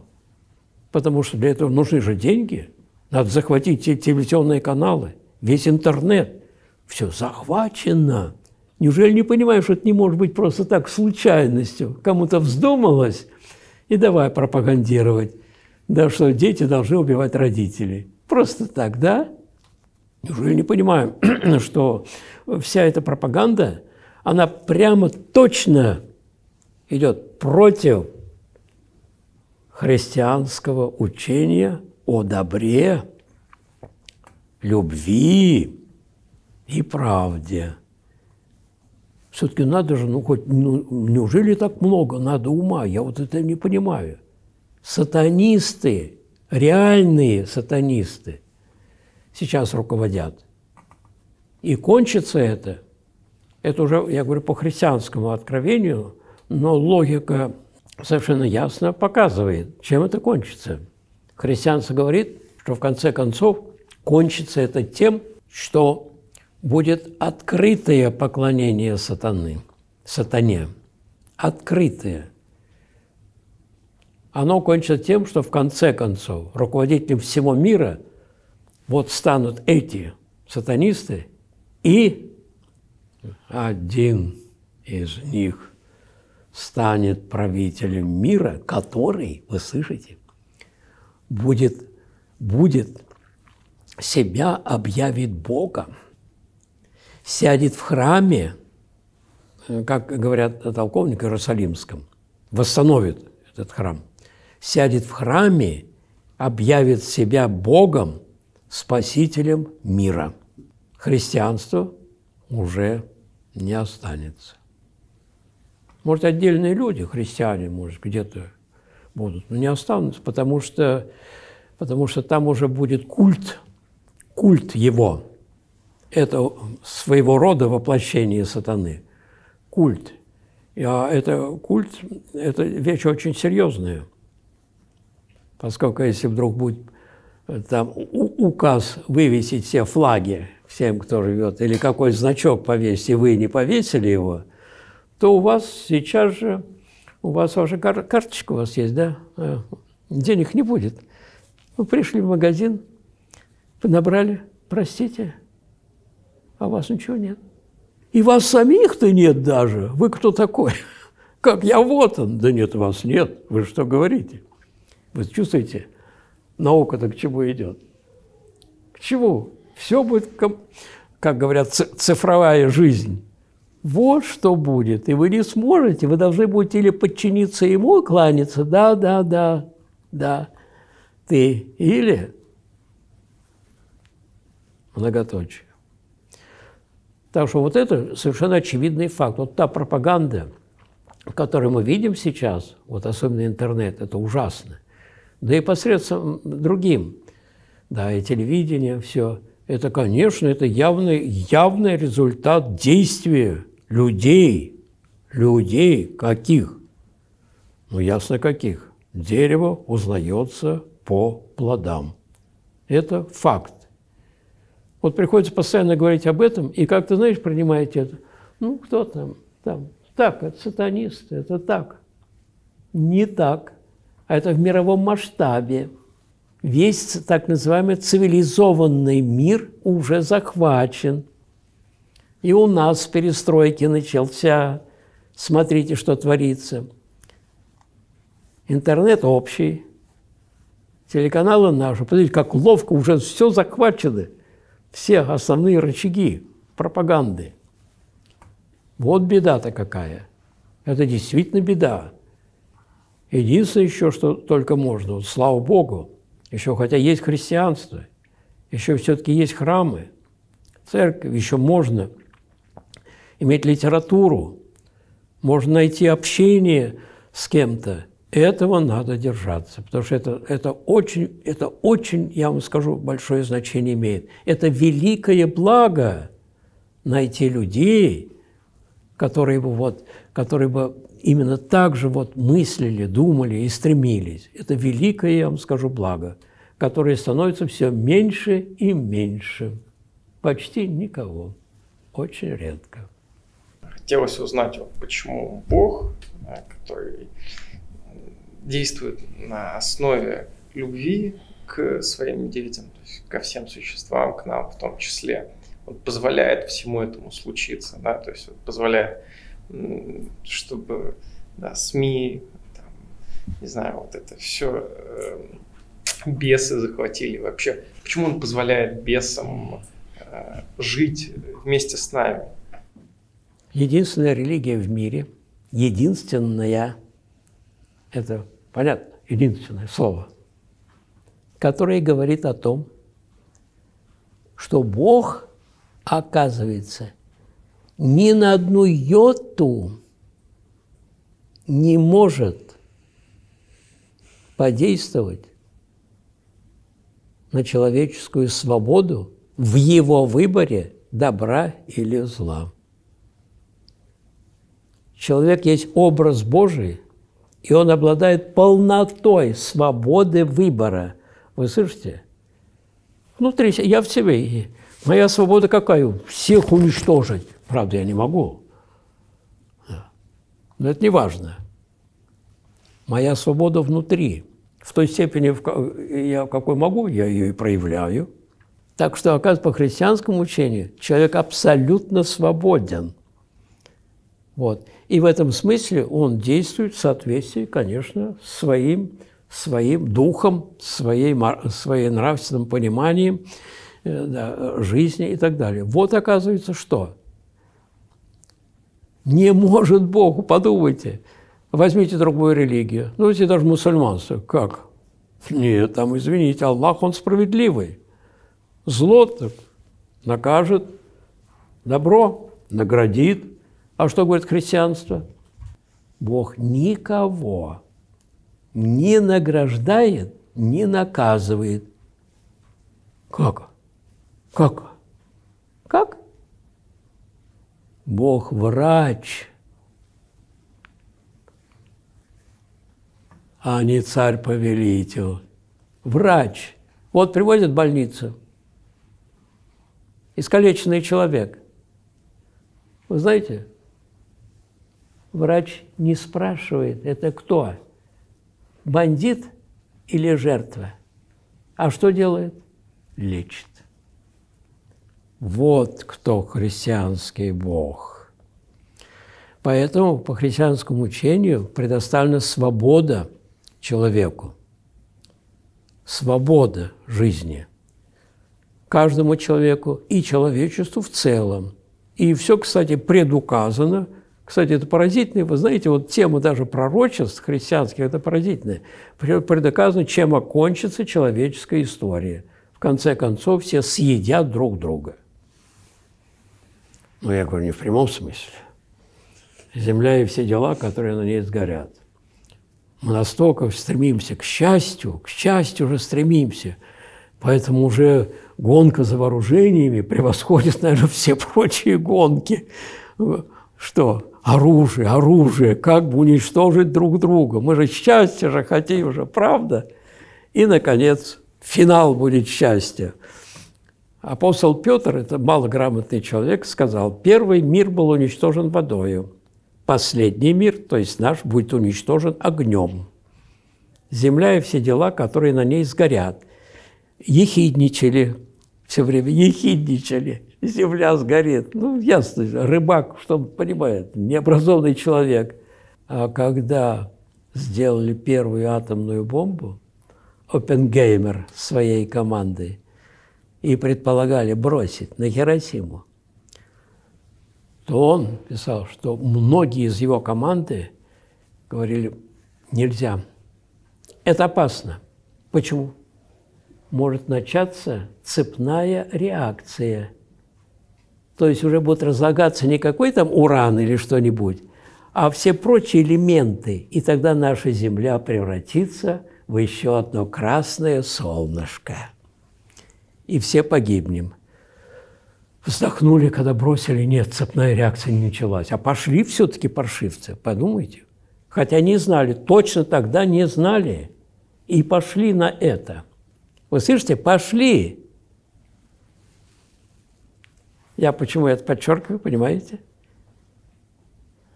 Потому что для этого нужны же деньги. Надо захватить те телевизионные каналы, весь интернет. Все захвачено. Неужели не понимаешь, что это не может быть просто так случайностью? Кому-то вздумалось, и давай пропагандировать, да, что дети должны убивать родителей. Просто так, да? Неужели не понимаем, что вся эта пропаганда, она прямо точно идет против христианского учения о добре, любви и правде. Все-таки надо же, ну хоть, ну, неужели так много надо ума? Я вот это не понимаю. Сатанисты, реальные сатанисты сейчас руководят. И кончится это, это уже, я говорю, по христианскому откровению, но логика совершенно ясно показывает, чем это кончится. Христианство говорит, что в конце концов кончится это тем, что будет открытое поклонение сатаны, сатане. Открытое. Оно кончится тем, что в конце концов руководителем всего мира вот станут эти сатанисты, и один из них станет правителем мира, который, вы слышите, будет, будет себя объявит Богом – сядет в храме, э, как говорят о толковнике Иерусалимском, восстановит этот храм, сядет в храме, объявит себя Богом, спасителем мира. Христианство уже не останется. Может, отдельные люди, христиане, может, где-то будут, но не останутся, потому что, потому что там уже будет культ, культ его – это своего рода воплощение сатаны, культ. и А это культ – это вещь очень серьезная, поскольку если вдруг будет э, там указ вывесить все флаги всем, кто живет, или какой значок повесить, и вы не повесили его, то у вас сейчас же, у вас уже кар карточка у вас есть, да? Э, денег не будет. Вы пришли в магазин, набрали, простите, а вас ничего нет. И вас самих-то нет даже. Вы кто такой? Как я вот он. Да нет, вас нет. Вы что говорите? Вы чувствуете, наука-то к чему идет? К чему? Все будет, как говорят, цифровая жизнь. Вот что будет. И вы не сможете. Вы должны будете или подчиниться ему, кланяться. Да, да, да, да. Ты или многоточие. Так что вот это совершенно очевидный факт. Вот та пропаганда, которую мы видим сейчас, вот особенно интернет, это ужасно. Да и посредством другим, да, и телевидение, все. Это, конечно, это явный, явный результат действия людей. Людей каких? Ну, ясно каких. Дерево узнается по плодам. Это факт. Вот приходится постоянно говорить об этом, и как то знаешь, принимаете это. Ну, кто там? там так, это сатанисты, это так. Не так. А это в мировом масштабе. Весь так называемый цивилизованный мир уже захвачен. И у нас перестройки начался. Смотрите, что творится. Интернет общий, телеканалы наши. Посмотрите, как ловко уже все захвачено – все основные рычаги пропаганды. Вот беда-то какая. Это действительно беда. Единственное еще, что только можно, вот, слава Богу, еще хотя есть христианство, еще все-таки есть храмы, церковь, еще можно иметь литературу, можно найти общение с кем-то – этого надо держаться, потому что это, это, очень, это очень, я вам скажу, большое значение имеет. Это великое благо найти людей, которые бы, вот, которые бы именно так же вот мыслили, думали и стремились. Это великое, я вам скажу, благо, которое становится все меньше и меньше. Почти никого. Очень редко. Хотелось узнать, вот почему Бог, э, который действует на основе любви к своим детям, то есть ко всем существам, к нам в том числе. Он позволяет всему этому случиться, да, то есть он позволяет, чтобы да, СМИ, там, не знаю, вот это все э, эм, бесы захватили вообще. Почему он позволяет бесам э, жить вместе с нами? Единственная религия в мире, единственная, это понятно, единственное слово, которое говорит о том, что Бог, оказывается, ни на одну йоту не может подействовать на человеческую свободу в его выборе добра или зла. Человек есть образ Божий – и он обладает полнотой свободы выбора. Вы слышите? Внутри, я в себе. Моя свобода какая? Всех уничтожить. Правда, я не могу. Но это не важно. Моя свобода внутри. В той степени, я какой могу, я ее и проявляю. Так что, оказывается, по христианскому учению человек абсолютно свободен. Вот. И в этом смысле он действует в соответствии, конечно, с своим, своим духом, своей, своей нравственным пониманием э, да, жизни и так далее. Вот оказывается, что не может Богу, подумайте, возьмите другую религию, ну, если даже мусульманство, как? Нет, там, извините, Аллах, он справедливый. Зло накажет, добро наградит, а что говорит христианство? Бог никого не награждает, не наказывает. Как? Как? Как? Бог врач, а не царь-повелитель. Врач. Вот привозят в больницу. Искалеченный человек. Вы знаете, врач не спрашивает, это кто, бандит или жертва. А что делает? Лечит. Вот кто христианский Бог. Поэтому по христианскому учению предоставлена свобода человеку, свобода жизни каждому человеку и человечеству в целом. И все, кстати, предуказано – кстати, это поразительно. Вы знаете, вот тема даже пророчеств христианских – это поразительная. Предоказано, чем окончится человеческая история. В конце концов, все съедят друг друга. Ну, я говорю, не в прямом смысле. Земля и все дела, которые на ней сгорят. Мы настолько стремимся к счастью, к счастью уже стремимся. Поэтому уже гонка за вооружениями превосходит, наверное, все прочие гонки что оружие, оружие, как бы уничтожить друг друга. Мы же счастье же хотим же, правда? И, наконец, финал будет счастье. Апостол Петр, это малограмотный человек, сказал, первый мир был уничтожен водою, последний мир, то есть наш, будет уничтожен огнем. Земля и все дела, которые на ней сгорят. Ехидничали все время, ехидничали – земля сгорит. Ну, ясно, рыбак, что он понимает, необразованный человек. А когда сделали первую атомную бомбу, опенгеймер своей командой, и предполагали бросить на Хиросиму, то он писал, что многие из его команды говорили, нельзя, это опасно. Почему? Может начаться цепная реакция – то есть уже будет разлагаться не какой там уран или что-нибудь, а все прочие элементы. И тогда наша Земля превратится в еще одно красное солнышко. И все погибнем. Вздохнули, когда бросили, нет, цепная реакция не началась. А пошли все-таки паршивцы, подумайте. Хотя не знали, точно тогда не знали. И пошли на это. Вы слышите, пошли. Я почему это подчеркиваю, понимаете?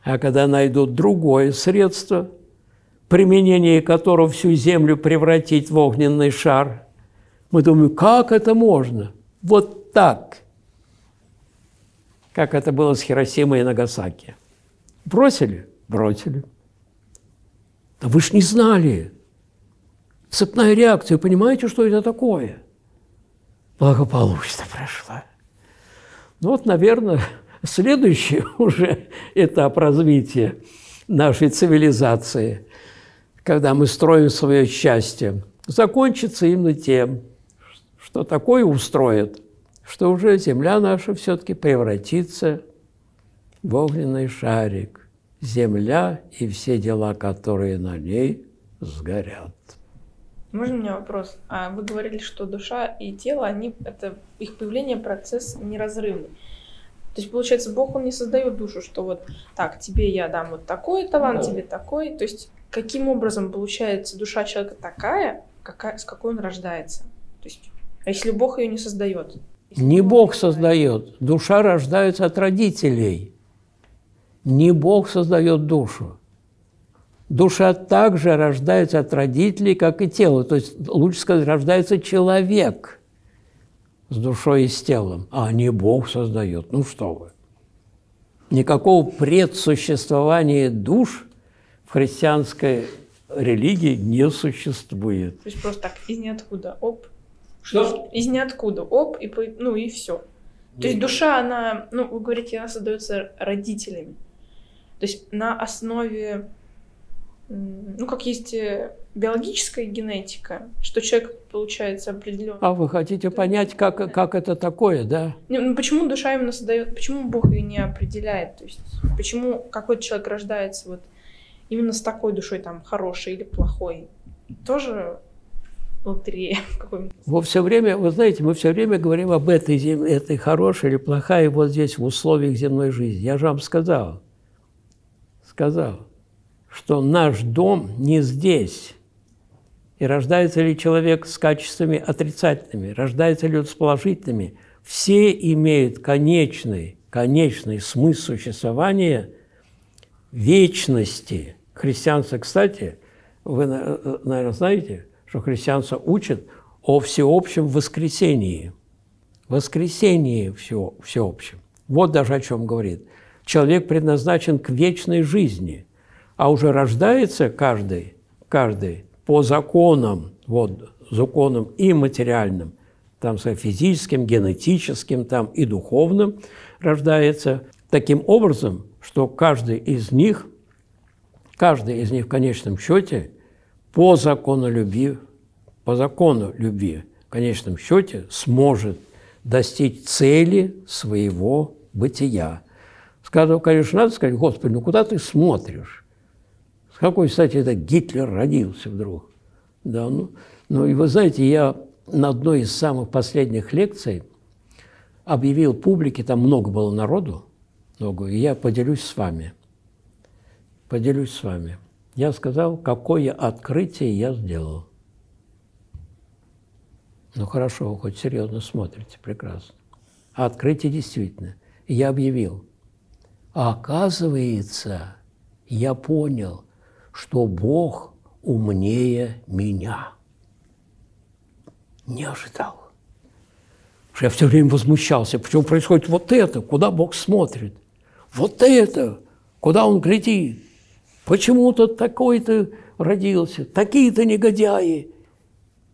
А когда найдут другое средство, применение которого всю землю превратить в огненный шар, мы думаем, как это можно? Вот так. Как это было с Хиросимой и Нагасаки. Бросили? Бросили. Да вы ж не знали. Цепная реакция, понимаете, что это такое? Благополучно прошла. Ну вот, наверное, следующий уже этап развития нашей цивилизации, когда мы строим свое счастье, закончится именно тем, что такое устроит, что уже Земля наша все-таки превратится в огненный шарик. Земля и все дела, которые на ней, сгорят. Можно у меня вопрос? А вы говорили, что душа и тело, они, это их появление процесс неразрывный. То есть, получается, Бог, он не создает душу, что вот так, тебе я дам вот такой талант, да. Ну. тебе такой. То есть, каким образом получается душа человека такая, какая, с какой он рождается? То есть, а если Бог ее не создает? Не Бог создает. Душа рождается от родителей. Не Бог создает душу. Душа также рождается от родителей, как и тело. То есть, лучше сказать, рождается человек с душой и с телом, а не Бог создает. Ну что вы. Никакого предсуществования душ в христианской религии не существует. То есть просто так из ниоткуда, оп. Что? Из ниоткуда, оп, и, ну и все. То есть душа, она, ну, вы говорите, она создается родителями. То есть на основе ну, как есть э, биологическая генетика, что человек получается определенно. А вы хотите понять, как, как это такое, да? ну, почему душа именно создает, почему Бог ее не определяет? То есть, почему какой-то человек рождается вот именно с такой душой, там, хорошей или плохой? Тоже лотерея Во все время, вы знаете, мы все время говорим об этой земле, этой хорошей или плохая, вот здесь в условиях земной жизни. Я же вам сказал, сказал, что наш дом не здесь. И рождается ли человек с качествами отрицательными, рождается ли он с положительными, все имеют конечный, конечный смысл существования вечности. Христианцы, кстати, вы, наверное, знаете, что христианство учит о всеобщем воскресении. Воскресении все, всеобщем. Вот даже о чем говорит. Человек предназначен к вечной жизни – а уже рождается каждый, каждый по законам, вот, законам и материальным, там, физическим, генетическим, там, и духовным рождается таким образом, что каждый из них, каждый из них в конечном счете по закону любви, по закону любви в конечном счете сможет достичь цели своего бытия. Сказал, конечно, надо сказать, Господи, ну куда ты смотришь? какой, кстати, это Гитлер родился вдруг? Да, ну, ну и вы знаете, я на одной из самых последних лекций объявил публике, там много было народу, много, и я поделюсь с вами. Поделюсь с вами. Я сказал, какое открытие я сделал. Ну хорошо, вы хоть серьезно смотрите, прекрасно. А открытие действительно. Я объявил. А оказывается, я понял, что Бог умнее меня. Не ожидал. Я все время возмущался, почему происходит вот это, куда Бог смотрит, вот это, куда Он глядит, почему-то такой-то родился, такие-то негодяи.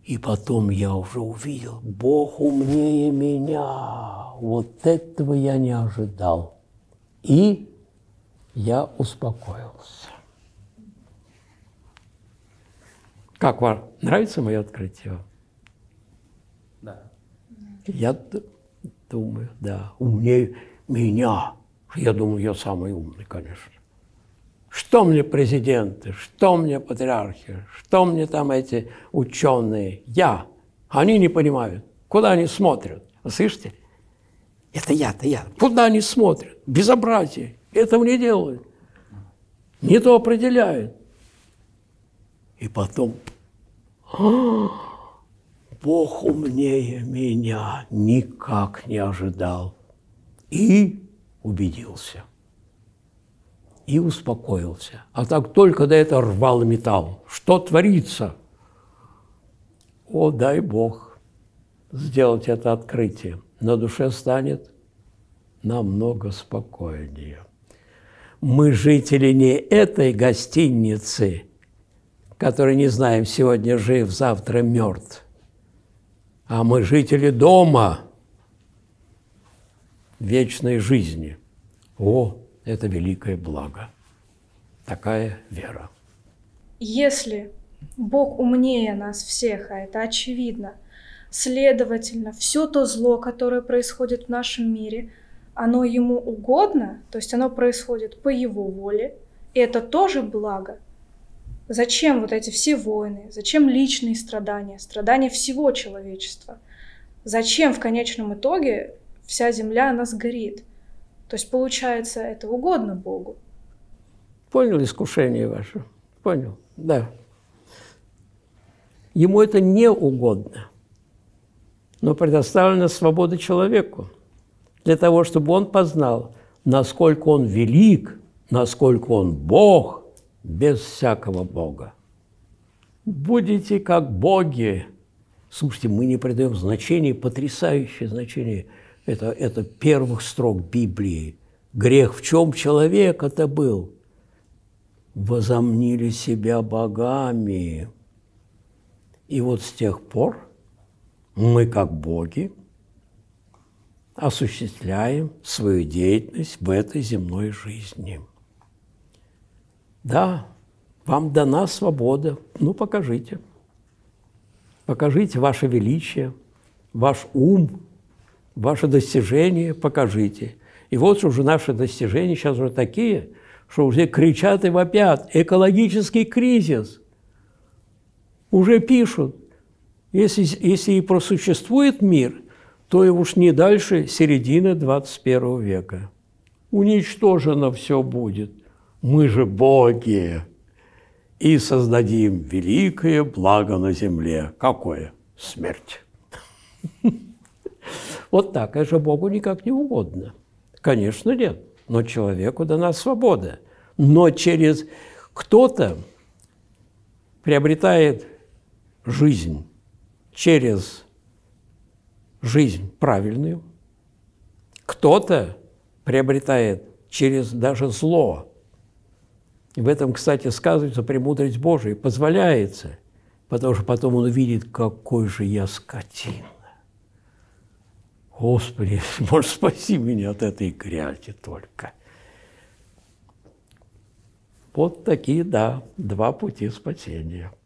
И потом я уже увидел, Бог умнее меня. Вот этого я не ожидал. И я успокоился. Как вам нравится мое открытие? Да. Я думаю, да, умнее меня. Я думаю, я самый умный, конечно. Что мне президенты, что мне патриархи, что мне там эти ученые? Я. Они не понимают, куда они смотрят. Слышите? Это я, это я. Куда они смотрят? Безобразие. Этого не делают. Не то определяют. И потом, Бог умнее меня никак не ожидал. И убедился. И успокоился. А так только до этого рвал металл. Что творится? О, дай Бог сделать это открытие. На душе станет намного спокойнее. Мы жители не этой гостиницы – который не знаем, сегодня жив, завтра мертв. А мы жители дома вечной жизни. О, это великое благо. Такая вера. Если Бог умнее нас всех, а это очевидно, следовательно, все то зло, которое происходит в нашем мире, оно ему угодно, то есть оно происходит по его воле, и это тоже благо – Зачем вот эти все войны? Зачем личные страдания? Страдания всего человечества? Зачем в конечном итоге вся земля, она сгорит? То есть, получается, это угодно Богу. Понял искушение ваше? Понял, да. Ему это не угодно, но предоставлена свобода человеку для того, чтобы он познал, насколько он велик, насколько он Бог – без всякого Бога. Будете как боги. Слушайте, мы не придаем значения, потрясающее значение. Это, это первых строк Библии. Грех в чем человек это был? Возомнили себя богами. И вот с тех пор мы, как боги, осуществляем свою деятельность в этой земной жизни. Да, вам дана свобода. Ну, покажите. Покажите ваше величие, ваш ум, ваши достижения, покажите. И вот уже наши достижения сейчас уже такие, что уже кричат и вопят. Экологический кризис. Уже пишут. Если, если и просуществует мир, то и уж не дальше середины 21 века. Уничтожено все будет – мы же боги, и создадим великое благо на земле. Какое? Смерть. Вот так, это а же Богу никак не угодно. Конечно, нет. Но человеку дана свобода. Но через кто-то приобретает жизнь через жизнь правильную, кто-то приобретает через даже зло в этом, кстати, сказывается премудрость Божия, позволяется, потому что потом он видит, какой же я скотина. Господи, может, спаси меня от этой грязи только. Вот такие, да, два пути спасения.